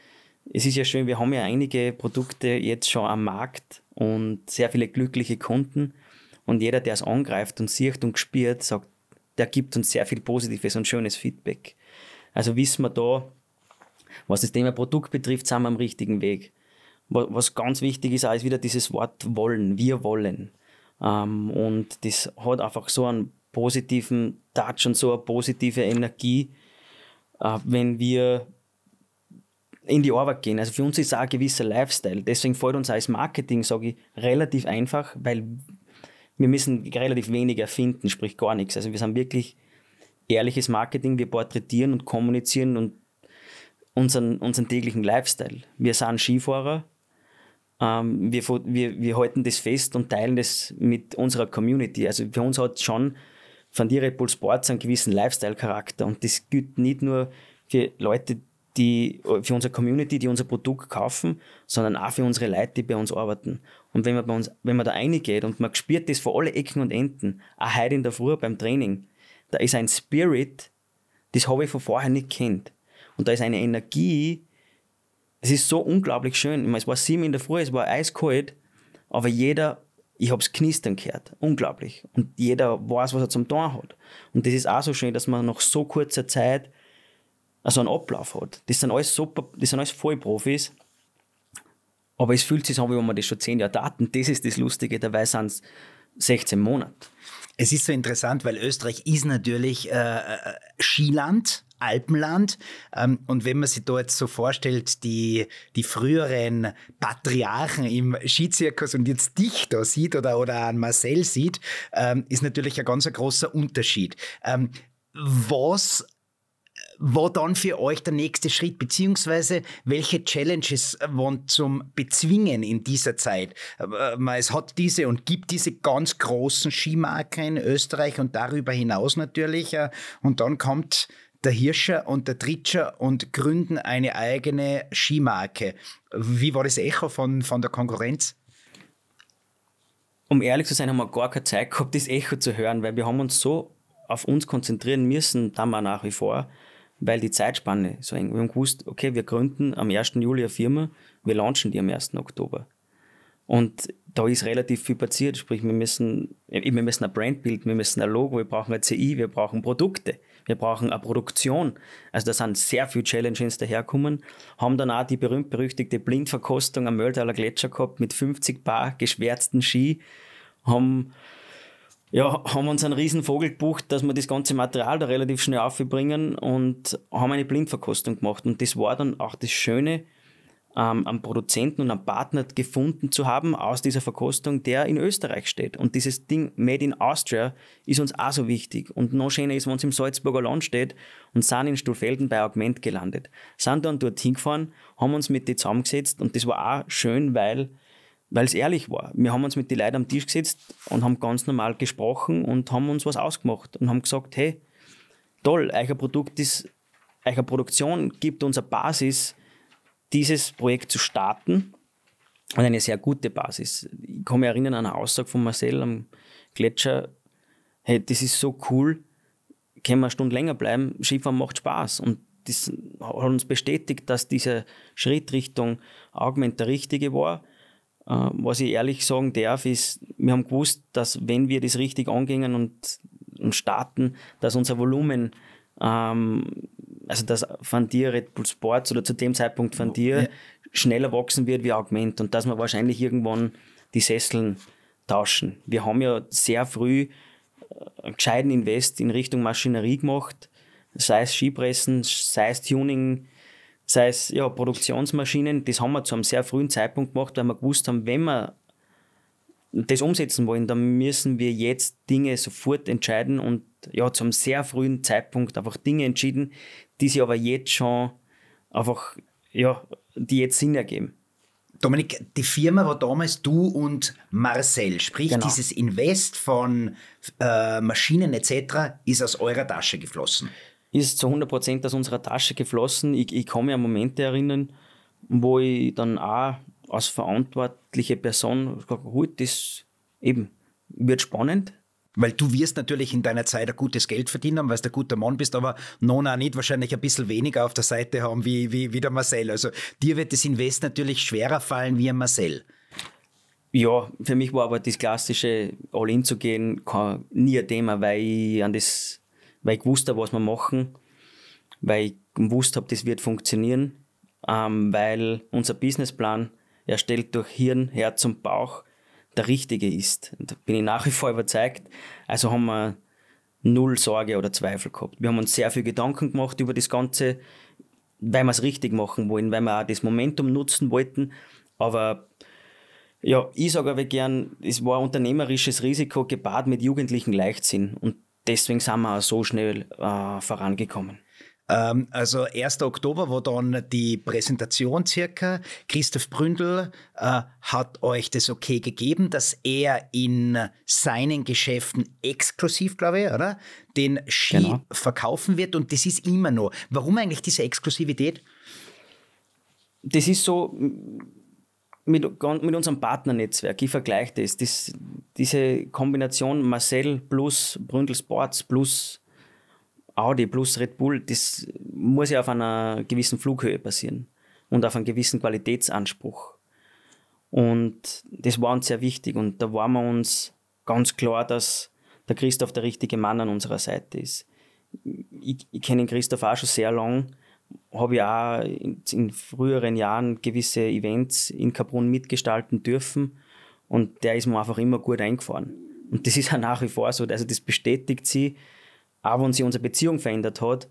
es ist ja schön, wir haben ja einige Produkte jetzt schon am Markt und sehr viele glückliche Kunden. Und jeder, der es angreift und sieht und spürt, sagt, der gibt uns sehr viel positives und schönes Feedback. Also wissen wir da, was das Thema Produkt betrifft, sind wir am richtigen Weg was ganz wichtig ist, auch ist wieder dieses Wort wollen, wir wollen. Ähm, und das hat einfach so einen positiven Touch und so eine positive Energie, äh, wenn wir in die Arbeit gehen. Also für uns ist es auch ein gewisser Lifestyle. Deswegen fällt uns als Marketing, sage ich, relativ einfach, weil wir müssen relativ wenig erfinden, sprich gar nichts. Also wir sind wirklich ehrliches Marketing, wir porträtieren und kommunizieren und unseren, unseren täglichen Lifestyle. Wir sind Skifahrer, ähm, wir, wir, wir halten das fest und teilen das mit unserer Community. Also für uns hat schon von Direpol Sports einen gewissen Lifestyle-Charakter und das gilt nicht nur für Leute, die für unsere Community, die unser Produkt kaufen, sondern auch für unsere Leute, die bei uns arbeiten. Und wenn man bei uns, wenn man da reingeht und man spürt das vor alle Ecken und Enden, auch heute in der Früh beim Training, da ist ein Spirit, das habe ich von vorher nicht kennt. Und da ist eine Energie, es ist so unglaublich schön. Ich meine, es war sieben in der Früh, es war eiskalt, aber jeder, ich habe es knistern gehört. Unglaublich. Und jeder weiß, was er zum Tor hat. Und das ist auch so schön, dass man nach so kurzer Zeit also einen Ablauf hat. Das sind alles super, das sind alles Vollprofis. Aber es fühlt sich an, wie wenn man das schon zehn Jahre tat. Und das ist das Lustige, dabei sind es 16 Monate. Es ist so interessant, weil Österreich ist natürlich äh, äh Skiland, Alpenland. Ähm, und wenn man sich da jetzt so vorstellt, die, die früheren Patriarchen im Skizirkus und jetzt dich da sieht oder, oder an Marcel sieht, ähm, ist natürlich ein ganz großer Unterschied. Ähm, was war dann für euch der nächste Schritt, beziehungsweise welche Challenges waren zum Bezwingen in dieser Zeit? Äh, es hat diese und gibt diese ganz großen Skimarken in Österreich und darüber hinaus natürlich. Äh, und dann kommt der Hirscher und der Tritscher und gründen eine eigene Skimarke. Wie war das Echo von, von der Konkurrenz? Um ehrlich zu sein, haben wir gar keine Zeit gehabt, das Echo zu hören, weil wir haben uns so auf uns konzentrieren müssen, da mal nach wie vor, weil die Zeitspanne so eng. Wir haben gewusst, okay, wir gründen am 1. Juli eine Firma, wir launchen die am 1. Oktober. Und da ist relativ viel passiert, sprich, wir müssen, wir müssen ein Brand bilden, wir müssen ein Logo, wir brauchen ein CI, wir brauchen Produkte wir brauchen eine Produktion. Also da sind sehr viele Challenges daherkommen. Haben dann auch die berühmt-berüchtigte Blindverkostung am Mölltaler Gletscher gehabt mit 50 Paar geschwärzten Ski. Haben, ja, haben uns einen riesen Vogel gebucht, dass wir das ganze Material da relativ schnell aufbringen und haben eine Blindverkostung gemacht. Und das war dann auch das Schöne, ähm, am Produzenten und einen Partner gefunden zu haben aus dieser Verkostung, der in Österreich steht. Und dieses Ding Made in Austria ist uns auch so wichtig. Und noch schöner ist, wenn es im Salzburger Land steht und sind in Stuhlfelden bei Augment gelandet. Sind dann dort hingefahren, haben uns mit denen zusammengesetzt und das war auch schön, weil weil es ehrlich war. Wir haben uns mit den Leuten am Tisch gesetzt und haben ganz normal gesprochen und haben uns was ausgemacht und haben gesagt, hey, toll, euer Produkt ist, eure Produktion gibt uns eine Basis, dieses Projekt zu starten und eine sehr gute Basis. Ich kann mich erinnern an eine Aussage von Marcel am Gletscher, hey, das ist so cool, können wir eine Stunde länger bleiben, Skifahren macht Spaß. Und das hat uns bestätigt, dass dieser Schritt Richtung Augment der richtige war. Ähm, was ich ehrlich sagen darf, ist, wir haben gewusst, dass wenn wir das richtig angehen und, und starten, dass unser Volumen ähm, also dass von dir Red Bull Sports oder zu dem Zeitpunkt von dir ja. schneller wachsen wird wie Augment und dass wir wahrscheinlich irgendwann die Sesseln tauschen. Wir haben ja sehr früh äh, einen gescheiten Invest in Richtung Maschinerie gemacht, sei es Skipressen, sei es Tuning, sei es ja, Produktionsmaschinen. Das haben wir zu einem sehr frühen Zeitpunkt gemacht, weil wir gewusst haben, wenn wir das umsetzen wollen, dann müssen wir jetzt Dinge sofort entscheiden und ja, zu einem sehr frühen Zeitpunkt einfach Dinge entschieden, die sich aber jetzt schon einfach, ja, die jetzt Sinn ergeben. Dominik, die Firma war damals du und Marcel, sprich genau. dieses Invest von äh, Maschinen etc. ist aus eurer Tasche geflossen. Ist zu 100% aus unserer Tasche geflossen. Ich, ich kann mich an Momente erinnern, wo ich dann auch als verantwortliche Person gesagt habe, das eben wird spannend, weil du wirst natürlich in deiner Zeit ein gutes Geld verdienen haben, weil du ein guter Mann bist, aber Nona nicht wahrscheinlich ein bisschen weniger auf der Seite haben wie, wie, wie der Marcel. Also dir wird das Invest natürlich schwerer fallen wie ein Marcel. Ja, für mich war aber das klassische All-In zu gehen nie ein Thema, weil ich, an das, weil ich gewusst habe, was wir machen, weil ich gewusst habe, das wird funktionieren, ähm, weil unser Businessplan erstellt durch Hirn, Herz und Bauch der richtige ist. da bin ich nach wie vor überzeugt. Also haben wir null Sorge oder Zweifel gehabt. Wir haben uns sehr viel Gedanken gemacht über das Ganze, weil wir es richtig machen wollen, weil wir auch das Momentum nutzen wollten. Aber ja, ich sage aber gern, es war unternehmerisches Risiko gepaart mit jugendlichen Leichtsinn. Und deswegen sind wir auch so schnell äh, vorangekommen. Ähm, also 1. Oktober war dann die Präsentation circa. Christoph Bründel äh, hat euch das okay gegeben, dass er in seinen Geschäften exklusiv, glaube ich, oder? Den Ski genau. verkaufen wird und das ist immer noch. Warum eigentlich diese Exklusivität? Das ist so mit, mit unserem Partnernetzwerk. Ich vergleiche das. das. Diese Kombination Marcel plus Bründel Sports plus Audi plus Red Bull, das muss ja auf einer gewissen Flughöhe passieren und auf einen gewissen Qualitätsanspruch. Und das war uns sehr wichtig und da waren wir uns ganz klar, dass der Christoph der richtige Mann an unserer Seite ist. Ich, ich kenne Christoph auch schon sehr lang, habe ja auch in, in, früheren Jahren gewisse Events in Kaprun mitgestalten dürfen und der ist mir einfach immer gut eingefahren. Und das ist ja nach wie vor so, also das bestätigt sie auch wenn sich unsere Beziehung verändert hat,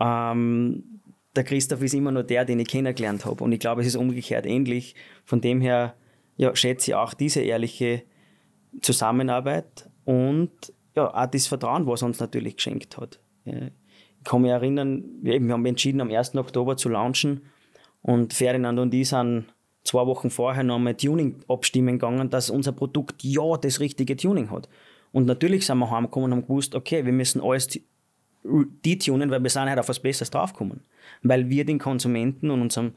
ähm, der Christoph ist immer nur der, den ich kennengelernt habe. Und ich glaube, es ist umgekehrt ähnlich. Von dem her ja, schätze ich auch diese ehrliche Zusammenarbeit und ja, auch das Vertrauen, was er uns natürlich geschenkt hat. Ich kann mich erinnern, wir, haben entschieden, am 1. Oktober zu launchen und Ferdinand und ich sind zwei Wochen vorher noch mal Tuning abstimmen gegangen, dass unser Produkt ja das richtige Tuning hat. Und natürlich sind wir heimgekommen und haben gewusst, okay, wir müssen alles detunen, weil wir sind halt auf was Besseres draufgekommen. Weil wir den Konsumenten und unserem,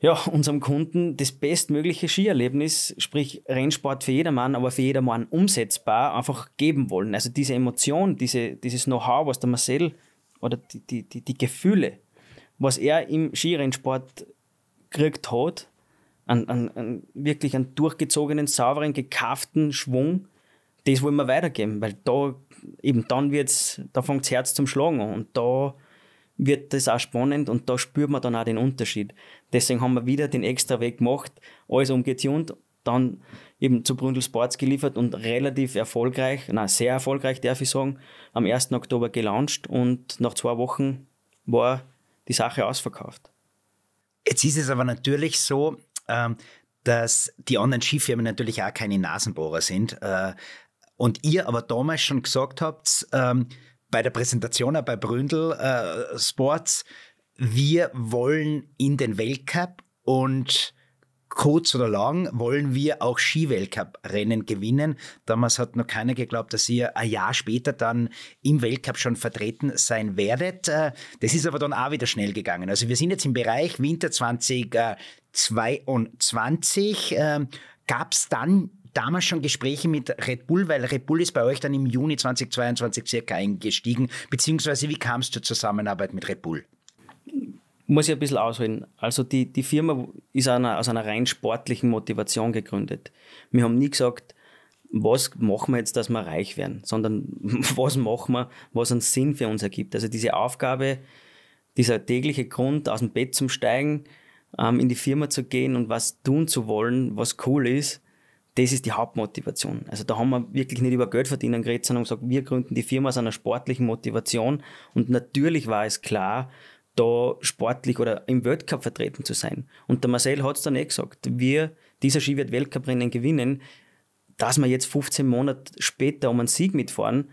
ja, unserem Kunden das bestmögliche Skierlebnis, sprich Rennsport für jedermann, aber für jedermann umsetzbar, einfach geben wollen. Also diese Emotion, diese, dieses Know-how, was der Marcel oder die, die, die, die Gefühle, was er im Skirennsport gekriegt hat, an, an, an, wirklich einen durchgezogenen, sauberen, gekauften Schwung, das wollen wir weitergeben, weil da eben dann wird's, da fängt das Herz zum Schlagen an und da wird das auch spannend und da spürt man dann auch den Unterschied. Deswegen haben wir wieder den extra Weg gemacht, alles umgetunt, dann eben zu Brundl Sports geliefert und relativ erfolgreich, na sehr erfolgreich darf ich sagen, am 1. Oktober gelauncht und nach zwei Wochen war die Sache ausverkauft. Jetzt ist es aber natürlich so, ähm dass die anderen Skifirmen natürlich auch keine Nasenbohrer sind. Äh, und ihr aber damals schon gesagt habt, ähm, bei der Präsentation auch bei Bründel äh, Sports, wir wollen in den Weltcup und kurz oder lang wollen wir auch Ski-Weltcup-Rennen gewinnen. Damals hat noch keiner geglaubt, dass ihr ein Jahr später dann im Weltcup schon vertreten sein werdet. Äh, das ist aber dann auch wieder schnell gegangen. Also wir sind jetzt im Bereich Winter 2022. Gab es dann damals schon Gespräche mit Red Bull, weil Red Bull ist bei euch dann im Juni 2022 circa eingestiegen, beziehungsweise wie kam es zur Zusammenarbeit mit Red Bull? Muss ich ein bisschen ausholen. Also die, die Firma ist einer, aus einer rein sportlichen Motivation gegründet. Wir haben nie gesagt, was machen wir jetzt, dass wir reich werden, sondern [LAUGHS] was machen wir, was einen Sinn für uns ergibt. Also diese Aufgabe, dieser tägliche Grund, aus dem Bett zu Steigen, ähm, in die Firma zu gehen und was tun zu wollen, was cool ist, das ist die Hauptmotivation. Also da haben wir wirklich nicht über Geld verdienen geredet, sondern gesagt, wir gründen die Firma aus einer sportlichen Motivation. Und natürlich war es klar, da sportlich oder im Weltcup vertreten zu sein. Und der Marcel hat es dann eh gesagt, wir, dieser Ski wird Weltcuprennen gewinnen. Dass wir jetzt 15 Monate später um einen Sieg mitfahren,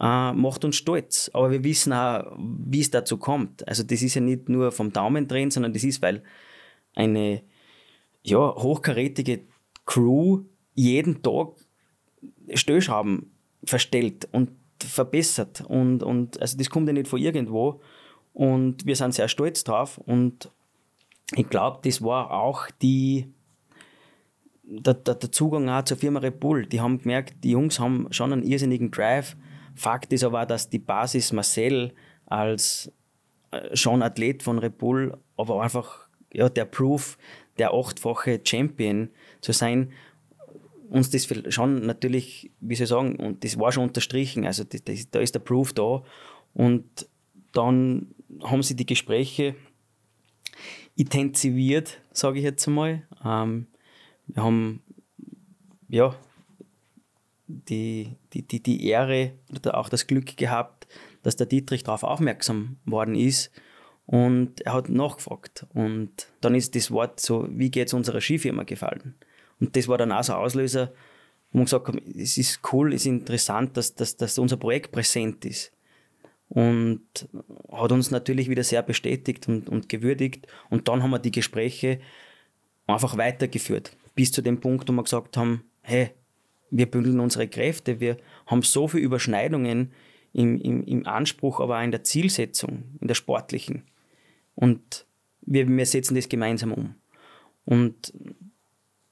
äh, macht uns stolz. Aber wir wissen auch, wie es dazu kommt. Also das ist ja nicht nur vom Daumen drehen, sondern das ist, weil eine ja, hochkarätige Crew jeden Tag Stellschrauben verstellt und verbessert. Und, und also das kommt ja nicht von irgendwo. Und wir sind sehr stolz drauf. Und ich glaube, das war auch die, der, der, der, Zugang auch zur Firma Red Bull. Die haben gemerkt, die Jungs haben schon einen irrsinnigen Drive. Fakt ist aber, dass die Basis Marcel als äh, schon Athlet von Red Bull, aber einfach ja, der Proof, der achtfache Champion zu sein, uns das schon natürlich, wie soll ich sagen, und das war schon unterstrichen, also das, das, da ist der Proof da. Und dann haben sie die Gespräche intensiviert, sage ich jetzt einmal. Ähm, wir haben ja, die, die, die, die Ehre oder auch das Glück gehabt, dass der Dietrich darauf aufmerksam worden ist und er hat nachgefragt. Und dann ist das Wort so, wie geht es unserer Skifirma gefallen? Und das war dann auch so ein Auslöser, wo wir gesagt haben, es ist cool, es ist interessant, dass, dass, dass unser Projekt präsent ist. Und hat uns natürlich wieder sehr bestätigt und, und gewürdigt. Und dann haben wir die Gespräche einfach weitergeführt. Bis zu dem Punkt, wo wir gesagt haben, hey, wir bündeln unsere Kräfte, wir haben so viele Überschneidungen im, im, im Anspruch, aber auch in der Zielsetzung, in der sportlichen. Und wir, wir setzen das gemeinsam um. Und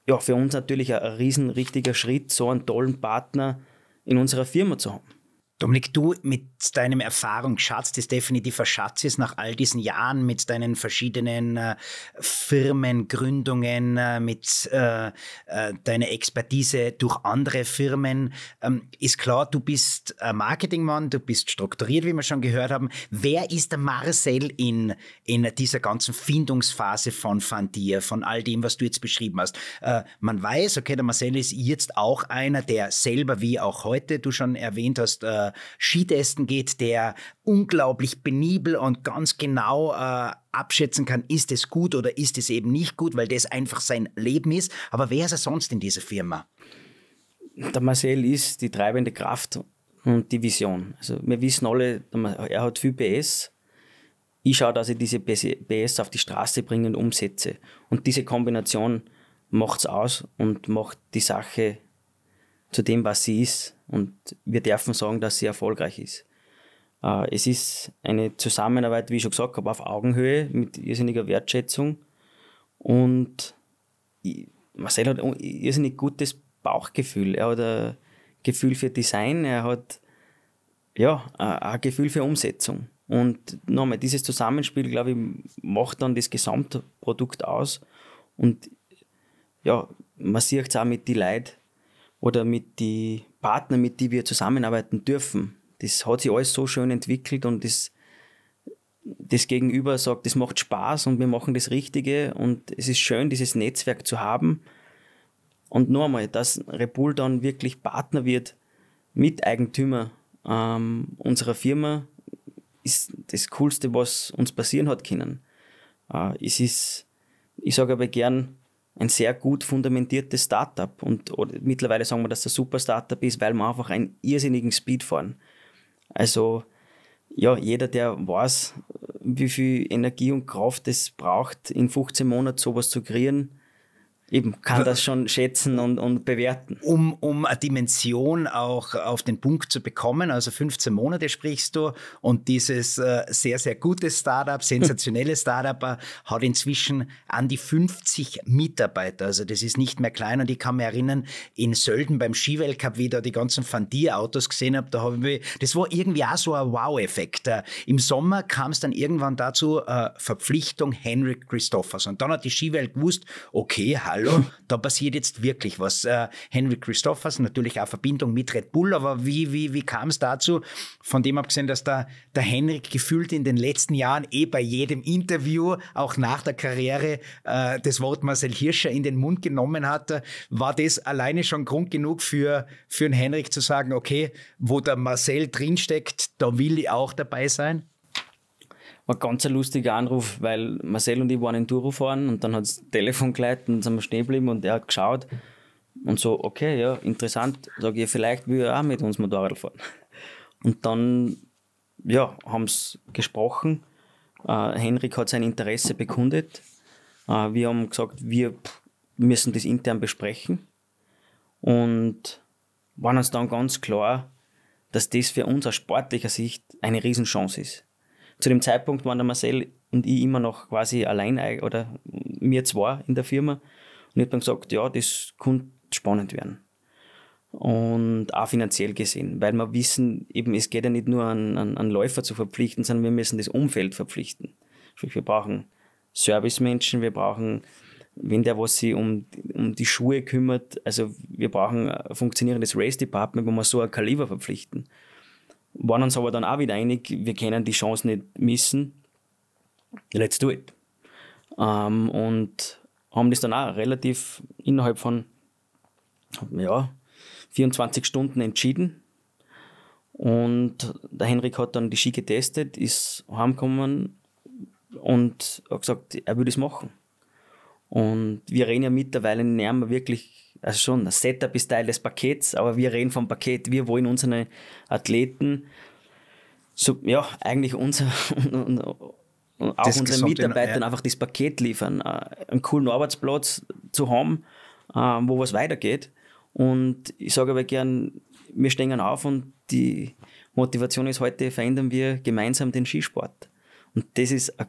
ja, für uns natürlich ein riesen richtiger Schritt, so einen tollen Partner in unserer Firma zu haben. Dominik, du mit deinem Erfahrungsschatz, das definitiv ein Schatz ist, nach all diesen Jahren mit deinen verschiedenen äh, Firmengründungen, äh, mit äh, äh, deiner Expertise durch andere Firmen, ähm, ist klar, du bist Marketingmann, du bist strukturiert, wie wir schon gehört haben. Wer ist der Marcel in, in dieser ganzen Findungsphase von Fandir, von all dem, was du jetzt beschrieben hast? Äh, man weiß, okay, der Marcel ist jetzt auch einer, der selber, wie auch heute du schon erwähnt hast, äh, Skitesten geht, der unglaublich benibel und ganz genau äh, abschätzen kann, ist es gut oder ist es eben nicht gut, weil das einfach sein Leben ist. Aber wer ist er sonst in dieser Firma? Der Marcel ist die treibende Kraft und die Vision. Also wir wissen alle, er hat viel PS. Ich schaue, dass ich diese PS auf die Straße bringe und umsetze. Und diese Kombination macht es aus und macht die Sache zu dem, was sie ist. Und wir dürfen sagen, dass sie erfolgreich ist. Äh, es ist eine Zusammenarbeit, wie ich schon gesagt habe, auf Augenhöhe mit irrsinniger Wertschätzung. Und Marcel hat ein oh, irrsinnig gutes Bauchgefühl. Er hat ein Gefühl für Design, er hat ja, ein Gefühl für Umsetzung. Und nochmal, dieses Zusammenspiel, glaube ich, macht dann das Gesamtprodukt aus. Und ja, man sieht es auch mit den Leuten, oder mit den Partnern, mit denen wir zusammenarbeiten dürfen. Das hat sich alles so schön entwickelt und das, das Gegenüber sagt, das macht Spaß und wir machen das Richtige und es ist schön, dieses Netzwerk zu haben. Und einmal, dass Repul dann wirklich Partner wird, Miteigentümer ähm, unserer Firma, ist das Coolste, was uns passieren hat können. Äh, es ist, ich sage aber gern, ein sehr gut fundamentiertes Startup. Und mittlerweile sagen wir, dass es ein super Startup ist, weil wir einfach einen irrsinnigen Speed fahren. Also ja, jeder, der weiß, wie viel Energie und Kraft es braucht, in 15 Monaten sowas zu kreieren, eben kann das schon schätzen und, und bewerten. Um, um eine Dimension auch auf den Punkt zu bekommen, also 15 Monate sprichst du und dieses äh, sehr, sehr gute Startup, [LAUGHS] sensationelle Startup äh, hat inzwischen an die 50 Mitarbeiter. Also das ist nicht mehr klein und ich kann mich erinnern, in Sölden beim Skiweltcup, wie ich da die ganzen Fandier-Autos gesehen habe, da habe ich das war irgendwie auch so ein Wow-Effekt. Äh, Im Sommer kam es dann irgendwann dazu, Verpflichtung Henrik Christophers. Und dann hat die Skiwelt gewusst, okay, hallo, hallo, [LAUGHS] da passiert jetzt wirklich was. Äh, Henry Christophers, natürlich auch Verbindung mit Red Bull, aber wie, wie, wie kam es dazu? Von dem abgesehen, dass da der Henrik gefühlt in den letzten Jahren eh bei jedem Interview, auch nach der Karriere, äh, das Wort Marcel Hirscher in den Mund genommen hat, war das alleine schon Grund genug für, für den Henrik zu sagen, okay, wo der Marcel drinsteckt, da will ich auch dabei sein? war ganz ein lustiger Anruf, weil Marcel und ich waren in Turo fahren und dann hat das Telefon geleitet und sind wir stehen geblieben und er hat geschaut und so, okay, ja, interessant, sage ich, vielleicht will er auch mit uns Motorrad fahren. Und dann, ja, haben sie gesprochen. Uh, Henrik hat sein Interesse bekundet. Uh, wir haben gesagt, wir müssen das intern besprechen und waren uns dann ganz klar, dass das für uns aus sportlicher Sicht eine Riesenchance ist. Zu dem Zeitpunkt waren der Marcel und ich immer noch quasi allein oder mir zwei in der Firma. Und ich habe dann gesagt, ja, das könnte spannend werden. Und auch finanziell gesehen, weil wir wissen, eben es geht ja nicht nur an, an, an Läufer zu verpflichten, sondern wir müssen das Umfeld verpflichten. Sprich, wir brauchen Servicemenschen, wir brauchen wenn der was sich um, um die Schuhe kümmert, also wir brauchen ein funktionierendes Race-Department, wo wir so ein Kaliber verpflichten waren uns aber dann auch wieder einig, wir können die Chance nicht missen. Let's do it. Ähm, und haben das dann auch relativ innerhalb von ja, 24 Stunden entschieden. Und der Henrik hat dann die Ski getestet, ist heimgekommen und hat gesagt, er würde es machen. Und wir reden ja mittlerweile nicht mehr wirklich also schon, das Setup ist Teil des Pakets, aber wir reden vom Paket. Wir wollen unsere Athleten, so, ja, eigentlich unser, [LAUGHS] auch unseren Mitarbeitern einfach das Paket liefern. Äh, einen coolen Arbeitsplatz zu haben, äh, wo was weitergeht. Und ich sage aber gern, wir stehen auf und die Motivation ist heute, verändern wir gemeinsam den Skisport. Und das ist ein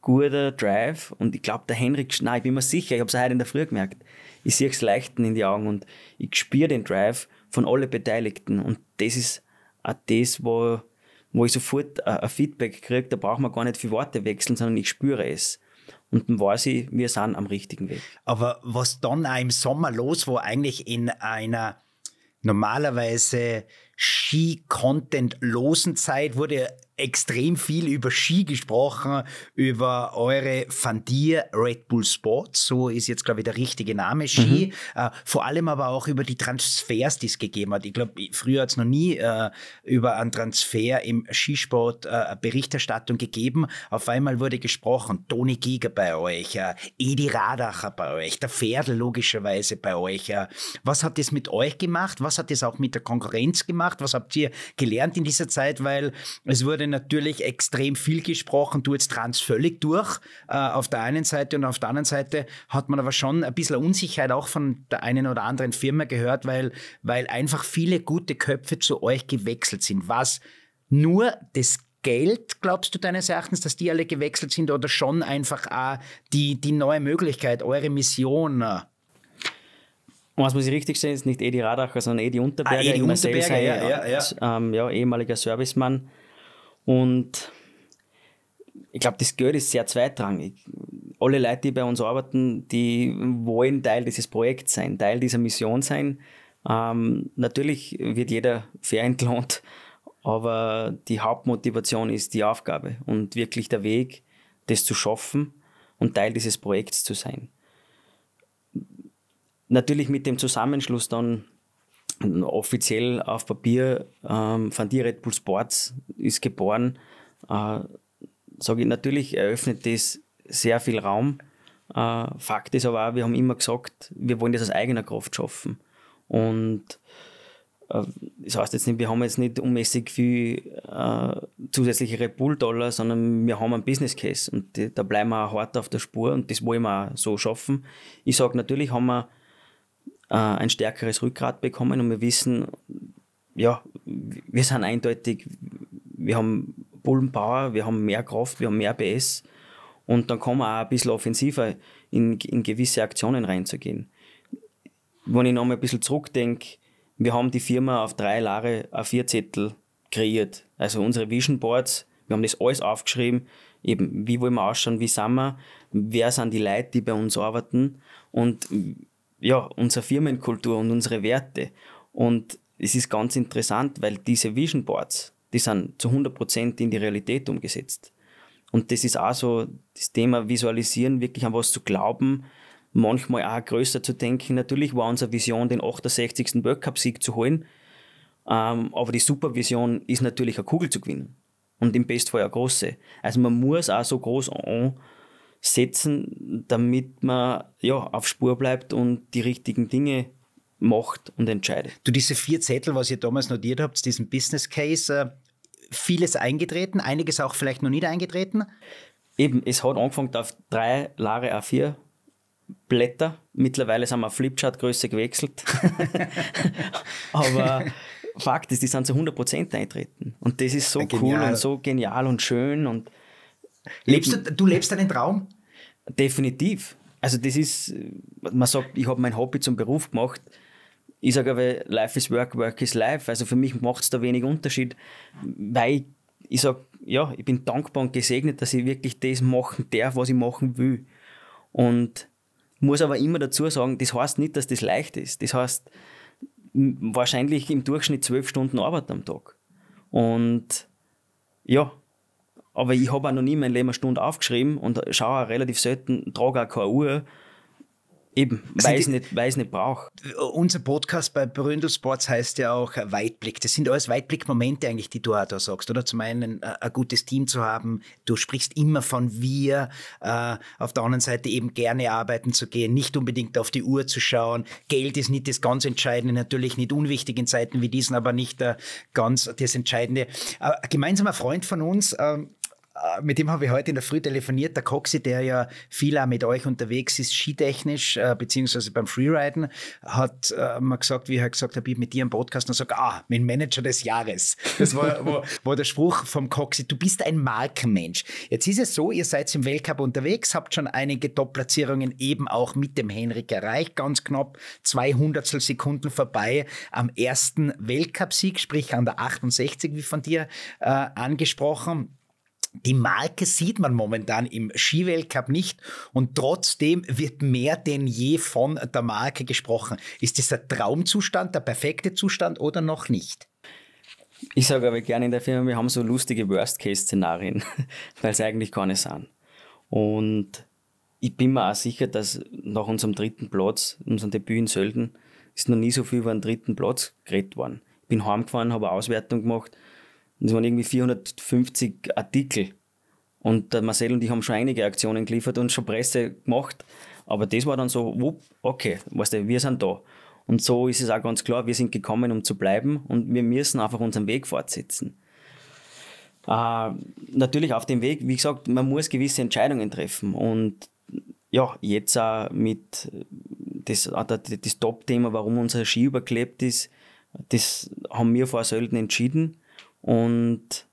guter Drive und ich glaube, der Henrik, nein, ich bin mir sicher, ich habe es heute in der Früh gemerkt, ich sehe es leichten in die Augen und ich spüre den Drive von allen Beteiligten. Und das ist auch das, wo, wo ich sofort ein Feedback kriege. Da braucht man gar nicht viel Worte wechseln, sondern ich spüre es. Und dann weiß ich, wir sind am richtigen Weg. Aber was dann auch im Sommer los war, eigentlich in einer normalerweise Ski-Content-losen Zeit, wurde extrem viel über Ski gesprochen, über eure Fandir Red Bull Sports, so ist jetzt, glaube ich, der richtige Name, Ski. Mhm. Äh, vor allem aber auch über die Transfers, die es gegeben hat. Ich glaube, früher hat es noch nie äh, über einen Transfer im Skisport äh, Berichterstattung gegeben. Auf einmal wurde gesprochen, Toni Giger bei euch, äh, Edi Radacher bei euch, der Pferdl logischerweise bei euch. Äh. was hat das mit euch gemacht? Was hat das auch mit der Konkurrenz gemacht? Was habt ihr gelernt in dieser Zeit? Weil es wurde wurde natürlich extrem viel gesprochen, du jetzt trans völlig durch äh, auf der einen Seite und auf der anderen Seite hat man aber schon ein bisschen Unsicherheit auch von der einen oder anderen Firma gehört, weil, weil einfach viele gute Köpfe zu euch gewechselt sind. Was nur das Geld, glaubst du deines Erachtens, dass die alle gewechselt sind oder schon einfach auch die, die neue Möglichkeit, eure Mission? Äh? Und was muss ich richtig sehen, ist nicht Edi eh Radacher, sondern Edi eh Unterberger. Ah, Edi eh Unterberger, ja, ja, ja. Ähm, ja, ehemaliger Servicemann. Und ich glaube, das Geld ist sehr zweitrangig. Alle Leute, die bei uns arbeiten, die wollen Teil dieses Projekts sein, Teil dieser Mission sein. Ähm, natürlich wird jeder fair entlohnt, aber die Hauptmotivation ist die Aufgabe und wirklich der Weg, das zu schaffen und Teil dieses Projekts zu sein. Natürlich mit dem Zusammenschluss dann offiziell auf Papier ähm, von dir Red Bull Sports ist geboren. Äh, sage ich, natürlich eröffnet das sehr viel Raum. Äh, Fakt ist aber auch, wir haben immer gesagt, wir wollen das aus eigener Kraft schaffen. Und äh, das heißt jetzt nicht, wir haben jetzt nicht unmäßig viel äh, zusätzliche Red Bull-Dollar, sondern wir haben einen Business Case und die, da bleiben wir auch hart auf der Spur und das wollen wir auch so schaffen. Ich sage, natürlich haben wir äh, ein stärkeres Rückgrat bekommen und wir wissen, ja, wir sind eindeutig, wir haben Bullenpower, wir haben mehr Kraft, wir haben mehr PS und dann kommen wir auch ein bisschen offensiver in, in gewisse Aktionen reinzugehen. Wenn ich nochmal ein bisschen zurückdenke, wir haben die Firma auf drei Lare a vier zettel kreiert. Also unsere Vision Boards, wir haben das alles aufgeschrieben, eben wie wollen wir ausschauen, wie sind wir, wer sind die Leute, die bei uns arbeiten und ja, unsere Firmenkultur und unsere Werte. Und es ist ganz interessant, weil diese Vision Boards, die sind zu 100% in die Realität umgesetzt. Und das ist auch so das Thema Visualisieren, wirklich an was zu glauben, manchmal auch größer zu denken. Natürlich war unsere Vision, den 68. Weltcup-Sieg zu holen, ähm, aber die Supervision ist natürlich eine Kugel zu gewinnen und im Bestfall eine große. Also man muss auch so groß an setzen, damit man ja, auf Spur bleibt und die richtigen Dinge macht und entscheidet. Du, diese vier Zettel, was ihr damals notiert habt, diesen Business Case, äh, vieles eingetreten, einiges auch vielleicht noch nicht eingetreten? Eben, es hat angefangen auf drei Lare A4 Blätter. Mittlerweile sind wir Flipchart-Größe gewechselt. [LAUGHS] Aber Fakt ist, die sind zu 100% eingetreten. Und das ist so ja, cool und so genial und schön. Und lebst du, du lebst deinen Traum? Definitiv. Also das ist, man sagt, ich habe mein Hobby zum Beruf gemacht. Ich sage aber, Life is Work, Work is Life. Also für mich macht es da wenig Unterschied, weil ich, ich sage, ja, ich bin dankbar und gesegnet, dass ich wirklich das machen darf, was ich machen will. Und muss aber immer dazu sagen, das heißt nicht, dass das leicht ist. Das heißt wahrscheinlich im Durchschnitt zwölf Stunden Arbeit am Tag. Und ja, aber ich habe auch noch nie mein Leben eine Stunde aufgeschrieben und schaue auch relativ selten, trage auch keine Uhr. Eben, weil ich es nicht, weil's nicht braucht. Unser Podcast bei Bründel Sports heißt ja auch Weitblick. Das sind alles Weitblickmomente eigentlich, die du auch da sagst, oder? Zum einen äh, ein gutes Team zu haben. Du sprichst immer von wir. Äh, auf der anderen Seite eben gerne arbeiten zu gehen, nicht unbedingt auf die Uhr zu schauen. Geld ist nicht das ganz Entscheidende, natürlich nicht unwichtig in Zeiten wie diesen, aber nicht äh, ganz das Entscheidende. Ein gemeinsamer Freund von uns, ähm, äh, mit dem habe ich heute in der Früh telefoniert, der Coxi, der ja viel auch mit euch unterwegs ist, skitechnisch, äh, beziehungsweise beim Freeriden, hat äh, mir gesagt, wie er gesagt habe, ich mit dir im Podcast und sagt, ah, mein Manager des Jahres. Das war, wo, [LAUGHS] wo der Spruch vom Coxi, du bist ein Markenmensch. Jetzt ist es so, ihr seid im Weltcup unterwegs, habt schon einige Top-Platzierungen eben auch mit dem Henrik erreicht, ganz knapp 200 Sekunden vorbei am ersten Weltcupsieg, sprich an der 68, wie von dir äh, angesprochen. Die Marke sieht man momentan im Skiweltcup nicht und trotzdem wird mehr denn je von der Marke gesprochen. Ist das der Traumzustand, der perfekte Zustand oder noch nicht? Ich sage aber gerne in der Firma, wir haben so lustige Worst-Case-Szenarien, [LAUGHS] weil es eigentlich keine sind. Und ich bin mir auch sicher, dass nach unserem dritten Platz, unserem Debüt in Sölden, ist noch nie so viel über den dritten Platz geredet worden. Ich bin heimgefahren, habe eine Auswertung gemacht und es waren irgendwie 450 Artikel. Und der Marcel und ich haben schon einige Aktionen geliefert und schon Presse gemacht. Aber das war dann so, wupp, okay, weißt du, wir sind da. Und so ist es auch ganz klar, wir sind gekommen, um zu bleiben und wir müssen einfach unseren Weg fortsetzen. Äh, natürlich auf dem Weg, wie gesagt, man muss gewisse Entscheidungen treffen. Und ja, jetzt auch mit das, äh, das Top-Thema, warum unser Ski überklebt ist, das haben wir vor Sölden entschieden. Und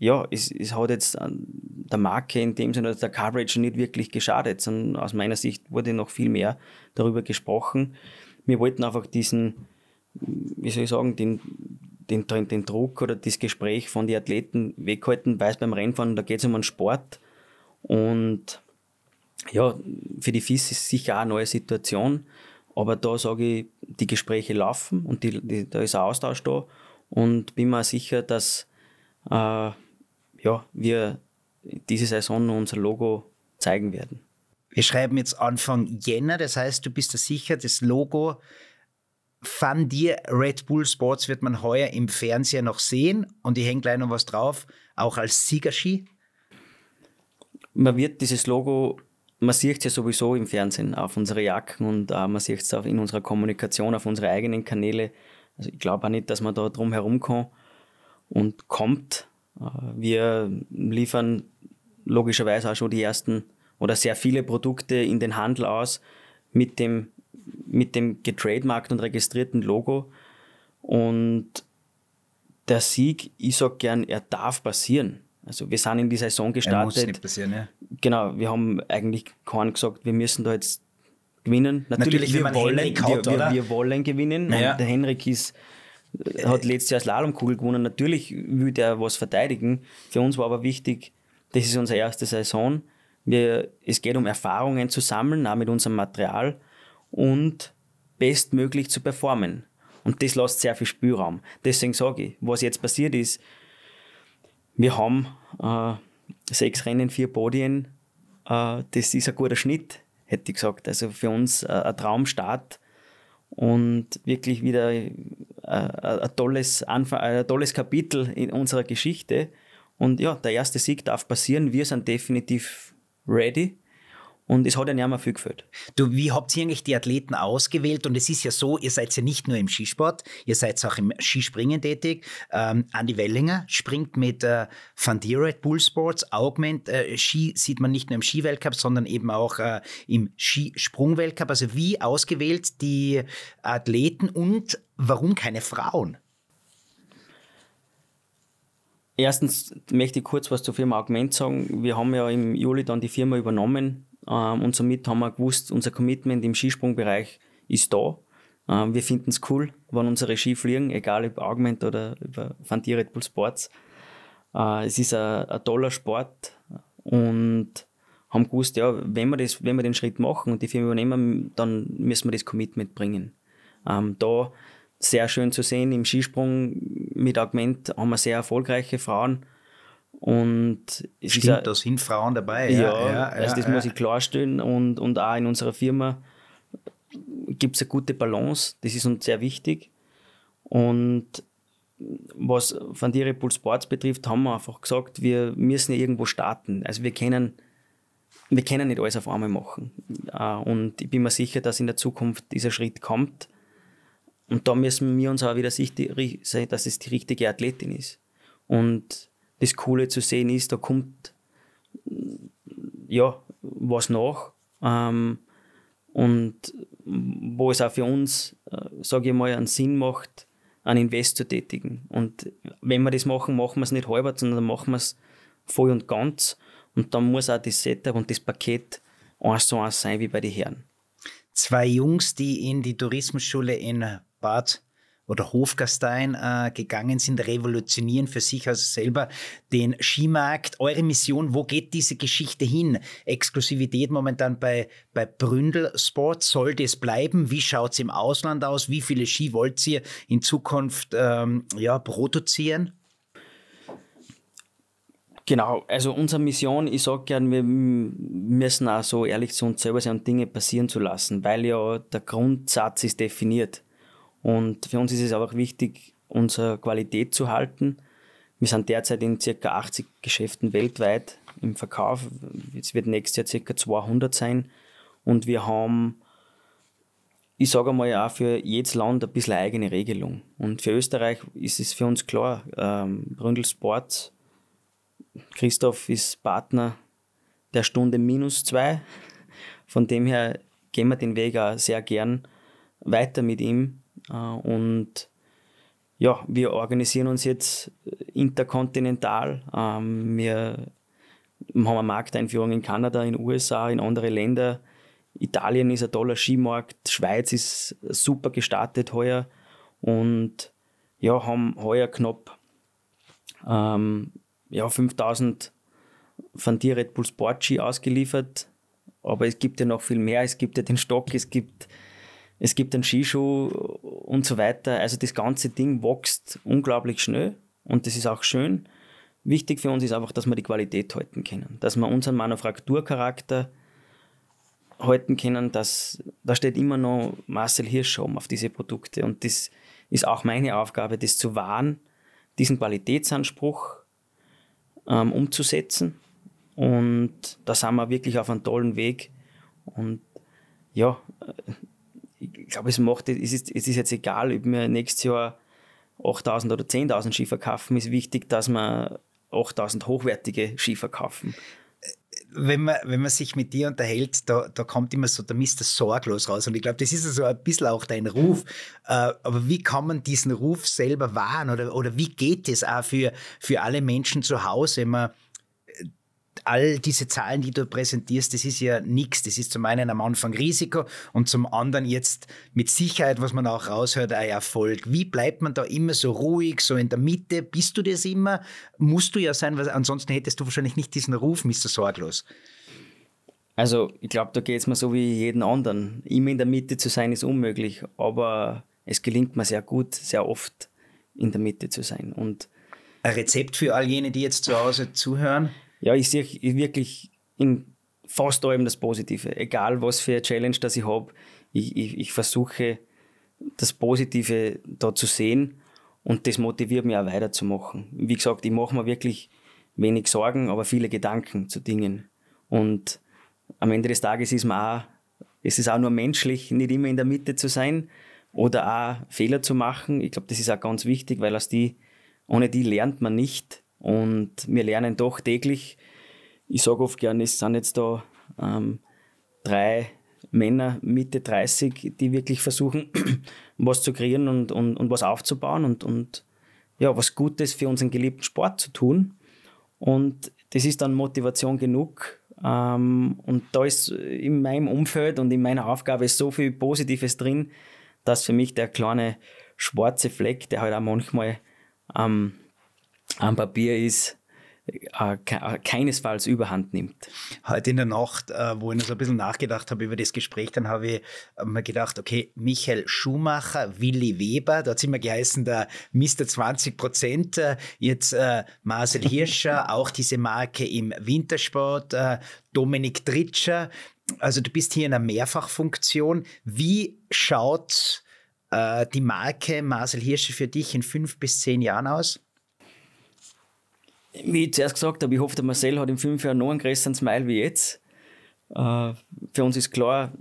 ja, es, es hat jetzt äh, der Marke in dem Sinne, der Coverage nicht wirklich geschadet, sondern aus meiner Sicht wurde noch viel mehr darüber gesprochen. Wir wollten einfach diesen, wie soll ich sagen, den, den, den Druck oder das Gespräch von den Athleten weghalten, weil es beim Rennfahren, da geht es um einen Sport. Und ja, für die FIS ist sicher auch eine neue Situation, aber da sage ich, die Gespräche laufen und die, die, da ist ein Austausch da und bin mir sicher, dass äh, ja, wir diese Saison unser Logo zeigen werden. Wir schreiben jetzt Anfang Jänner, das heißt, du bist da sicher, das Logo von dir Red Bull Sports wird man heuer im Fernseher noch sehen und ich hänge gleich noch was drauf, auch als Siegerski. Man wird dieses Logo, man sieht es ja sowieso im Fernsehen auf unsere Jacken und äh, man sieht es in unserer Kommunikation, auf unsere eigenen Kanäle. Also ich glaube auch nicht, dass man da drum herum kann und kommt. Äh, wir liefern logischerweise auch schon die ersten oder sehr viele Produkte in den Handel aus mit dem, mit dem getrademarkt und registrierten Logo. Und der Sieg, ich sage gern, er darf passieren. Also wir sind in die Saison gestartet. Er muss nicht passieren, ja. Genau, wir haben eigentlich keinen gesagt, wir müssen da jetzt gewinnen. Natürlich, Natürlich wir, wollen, hat, wir, wir, wollen gewinnen. Naja. der Henrik ist, äh, hat letztes Jahr Slalomkugel gewonnen. Natürlich will er was verteidigen. Für uns war aber wichtig, das ist unsere erste Saison. Wir, es geht um Erfahrungen zu sammeln, auch mit unserem Material und bestmöglich zu performen. Und das lässt sehr viel Spielraum. Deswegen sage ich, was jetzt passiert ist, wir haben äh, sechs Rennen, vier Podien. Äh, das ist ein guter Schnitt hätte ich gesagt. Also für uns äh, ein Traumstart und wirklich wieder äh, ein tolles, Anfang, ein tolles Kapitel in unserer Geschichte. Und ja, der erste Sieg darf passieren. Wir sind definitiv ready. Und es hat ja nicht mehr viel gefällt. Du, wie habt ihr eigentlich die Athleten ausgewählt? Und es ist ja so, ihr seid ja nicht nur im Skisport, ihr seid auch im Skispringen tätig. Ähm, Andi Wellinger springt mit äh, Van D. Red Bull Sports. Augment äh, Ski sieht man nicht nur im Skiweltcup, sondern eben auch äh, im Skisprungweltcup. Also wie ausgewählt die Athleten und warum keine Frauen? Erstens möchte ich kurz was zur Firma Augment sagen. Wir haben ja im Juli dann die Firma übernommen ähm, und somit haben wir gewusst, unser Commitment im Skisprungbereich ist da. Ähm, wir finden es cool, wenn unsere Ski fliegen, egal ob Augment oder über Fanti Red Bull Sports. Äh, es ist ein toller Sport und haben gewusst, ja, wenn wir, das, wenn wir den Schritt machen und die Firma übernehmen, dann müssen wir das Commitment bringen. Ähm, da sehr schön zu sehen, im Skisprung mit Augment haben wir sehr erfolgreiche Frauen und es Stimmt, auch, da sind Frauen dabei. Ja, ja, ja also das ja, muss ich klarstellen. Und, und auch in unserer Firma gibt es eine gute Balance. Das ist uns sehr wichtig. Und was von der Repul Sports betrifft, haben wir einfach gesagt, wir müssen ja irgendwo starten. Also wir können, wir können nicht alles auf einmal machen. Äh, und ich bin mir sicher, dass in der Zukunft dieser Schritt kommt. Und da müssen wir uns auch wieder sicher, dass es die richtige Athletin ist. Und das Coole zu sehen ist, da kommt ja was nach. Ähm, und wo es auch für uns, äh, sage ich mal, einen Sinn macht, einen Invest zu tätigen. Und wenn wir das machen, machen wir es nicht halber, sondern machen wir es voll und ganz. Und dann muss auch das Setup und das Paket eins zu eins sein wie bei den Herren. Zwei Jungs, die in die Tourismusschule in Bad oder Hofgastein äh, gegangen sind, revolutionieren für sich also selber den Skimarkt. Eure Mission, wo geht diese Geschichte hin? Exklusivität momentan bei, bei Bründel Sport, soll das bleiben? Wie schaut es im Ausland aus? Wie viele Ski wollt ihr in Zukunft ähm, ja, produzieren? Genau, also unsere Mission, ich sage gern, wir müssen auch so ehrlich zu uns selber sein und Dinge passieren zu lassen, weil ja der Grundsatz ist definiert. Und für uns ist es auch wichtig, unsere Qualität zu halten. Wir sind derzeit in ca. 80 Geschäften weltweit im Verkauf. Es wird nächstes Jahr ca. 200 sein. Und wir haben, ich sage mal, auch für jedes Land ein bisschen eigene Regelung. Und für Österreich ist es für uns klar, ähm, Sports, Christoph ist Partner der Stunde minus zwei. Von dem her gehen wir den Weg auch sehr gern weiter mit ihm äh, und ja, wir organisieren uns jetzt interkontinental. Ähm, wir haben eine Markteinführung in Kanada, in den USA, in andere Länder. Italien ist ein toller Skimarkt, Schweiz ist super gestartet heuer und ja, haben heuer knapp ähm, ja, 5000 von die Red Bull Sport Ski ausgeliefert. Aber es gibt ja noch viel mehr. Es gibt ja den Stock, es gibt es gibt einen Skischuh und so weiter. Also das ganze Ding wächst unglaublich schnell und das ist auch schön. Wichtig für uns ist einfach, dass wir die Qualität halten können, dass wir unseren Manufakturcharakter halten können, dass da steht immer noch Marcel Hirsch auf diese Produkte und das ist auch meine Aufgabe, das zu wahren, diesen Qualitätsanspruch ähm, umzusetzen und da sind wir wirklich auf einem tollen Weg und ja, ich glaube, es macht, es ist, es ist jetzt egal, ob wir nächstes Jahr 8000 oder 10.000 Ski verkaufen, ist wichtig, dass wir 8000 hochwertige Ski verkaufen. Wenn man, wenn man sich mit dir unterhält, da, da kommt immer so der Mr. Sorglos raus. Und ich glaube, das ist so also ein bisschen auch dein Ruf. Äh, aber wie kann man diesen Ruf selber wahren? Oder, oder wie geht es auch für, für alle Menschen zu Hause, wenn man all diese Zahlen, die du präsentierst, das ist ja nichts. Das ist zum einen am Anfang Risiko und zum anderen jetzt mit Sicherheit, was man auch raushört, ein Erfolg. Wie bleibt man da immer so ruhig, so in der Mitte? Bist du das immer? Musst du ja sein, weil ansonsten hättest du wahrscheinlich nicht diesen Ruf, Mr. Sorglos. Also ich glaube, da geht es mir so wie jeden anderen. Immer in der Mitte zu sein ist unmöglich, aber es gelingt mir sehr gut, sehr oft in der Mitte zu sein. Und ein Rezept für all jene, die jetzt zu Hause zuhören? Ja, ich sehe wirklich in fast allem das Positive. Egal, was für eine Challenge das ich habe, ich, ich, ich versuche, das Positive da zu sehen und das motiviert mich auch weiterzumachen. Wie gesagt, ich mache mir wirklich wenig Sorgen, aber viele Gedanken zu Dingen. Und am Ende des Tages ist man auch, es auch nur menschlich, nicht immer in der Mitte zu sein oder auch Fehler zu machen. Ich glaube, das ist auch ganz wichtig, weil aus die, ohne die lernt man nicht. Und wir lernen doch täglich. Ich sage oft gern, es sind jetzt da ähm, drei Männer Mitte 30, die wirklich versuchen, [CLEARS THROAT] was zu kreieren und, und, und was aufzubauen und, und ja, was Gutes für unseren geliebten Sport zu tun. Und das ist dann Motivation genug. Ähm, und da ist in meinem Umfeld und in meiner Aufgabe so viel Positives drin, dass für mich der kleine schwarze Fleck, der halt auch manchmal ähm, am Papier ist, äh, äh, keinesfalls überhand nimmt. Heute in der Nacht, äh, wo ich noch so ein bisschen nachgedacht habe über das Gespräch, dann habe ich mir gedacht, okay, Michael Schumacher, Willi Weber, da hat es immer geheißen, der Mr. 20 Prozent, jetzt Marcel Hirscher, [LAUGHS] auch diese Marke im Wintersport, Dominik Tritscher, Also du bist hier in einer Mehrfachfunktion. Wie schaut die Marke Marcel Hirscher für dich in fünf bis zehn Jahren aus? wie ich zuerst gesagt habe, ich hoffe, der Marcel hat in fünf Jahren noch einen größeren Smile wie jetzt. Äh, für uns ist klar,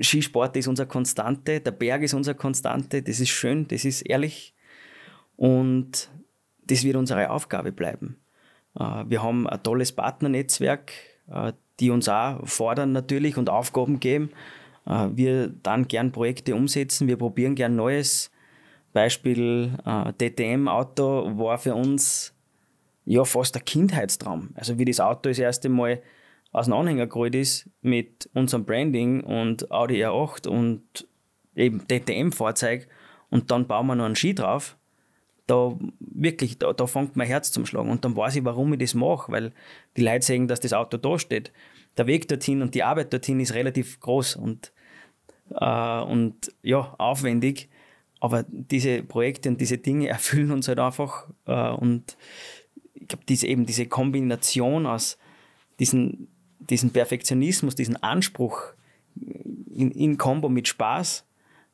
Skisport ist unser Konstante, der Berg ist unser Konstante, das ist schön, das ist ehrlich und das wird unsere Aufgabe bleiben. Äh, wir haben ein tolles Partnernetzwerk, äh, die uns auch fordern natürlich und Aufgaben geben. Wir dann gern Projekte umsetzen, wir probieren gern Neues. Beispiel äh, DTM-Auto war für uns ja fast ein Kindheitstraum. Also wie das Auto das erste Mal aus dem Anhänger geholt ist mit unserem Branding und Audi R8 und eben DTM-Fahrzeug und dann bauen wir noch einen Ski drauf, da wirklich, da, da fängt mein Herz zum Schlagen. Und dann weiß ich, warum ich das mache, weil die Leute sehen, dass das Auto da steht. Der Weg dorthin und die Arbeit dorthin ist relativ groß und, äh, und ja, aufwendig. Aber diese Projekte und diese Dinge [LAUGHS] erfüllen uns halt einfach äh, und glaube, diese, eben diese Kombination aus diesen, diesen Perfektionismus, diesen Anspruch in, in Kombo mit Spaß,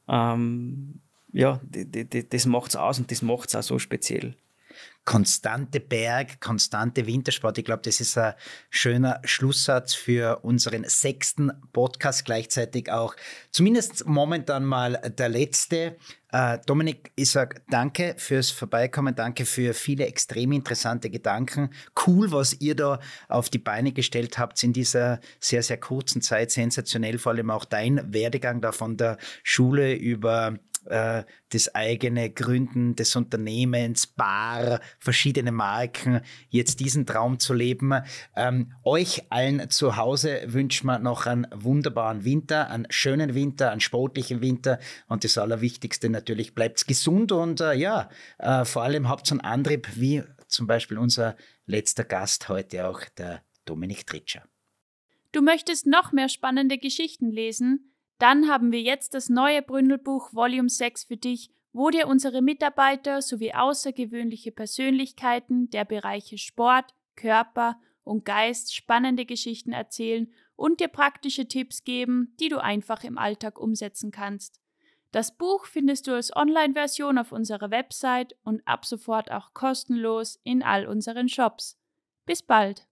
ähm, ja, das macht's aus und das macht es auch so speziell konstante Berg, konstante Wintersport. Ich glaube, das ist ein schöner Schlusssatz für unseren sechsten Podcast, gleichzeitig auch zumindest momentan mal der letzte. Äh, Dominik, ich sage danke fürs Vorbeikommen, danke für viele extrem interessante Gedanken. Cool, was ihr da auf die Beine gestellt habt in dieser sehr, sehr kurzen Zeit. Sensationell, vor allem auch dein Werdegang da von der Schule über äh, das eigene Gründen des Unternehmens, Bar, verschiedene Marken, jetzt diesen Traum zu leben. Ähm, euch allen zu Hause wünschen wir noch einen wunderbaren Winter, einen schönen Winter, einen sportlichen Winter und das Allerwichtigste natürlich, bleibt gesund und äh, ja, äh, vor allem habt so einen Antrieb, wie zum Beispiel unser letzter Gast heute auch, der Dominik Tritscher. Du möchtest noch mehr spannende Geschichten lesen? Dann haben wir jetzt das neue Bründelbuch Volume 6 für dich, wo dir unsere Mitarbeiter sowie außergewöhnliche Persönlichkeiten der Bereiche Sport, Körper und Geist spannende Geschichten erzählen und dir praktische Tipps geben, die du einfach im Alltag umsetzen kannst. Das Buch findest du als Online-Version auf unserer Website und ab sofort auch kostenlos in all unseren Shops. Bis bald!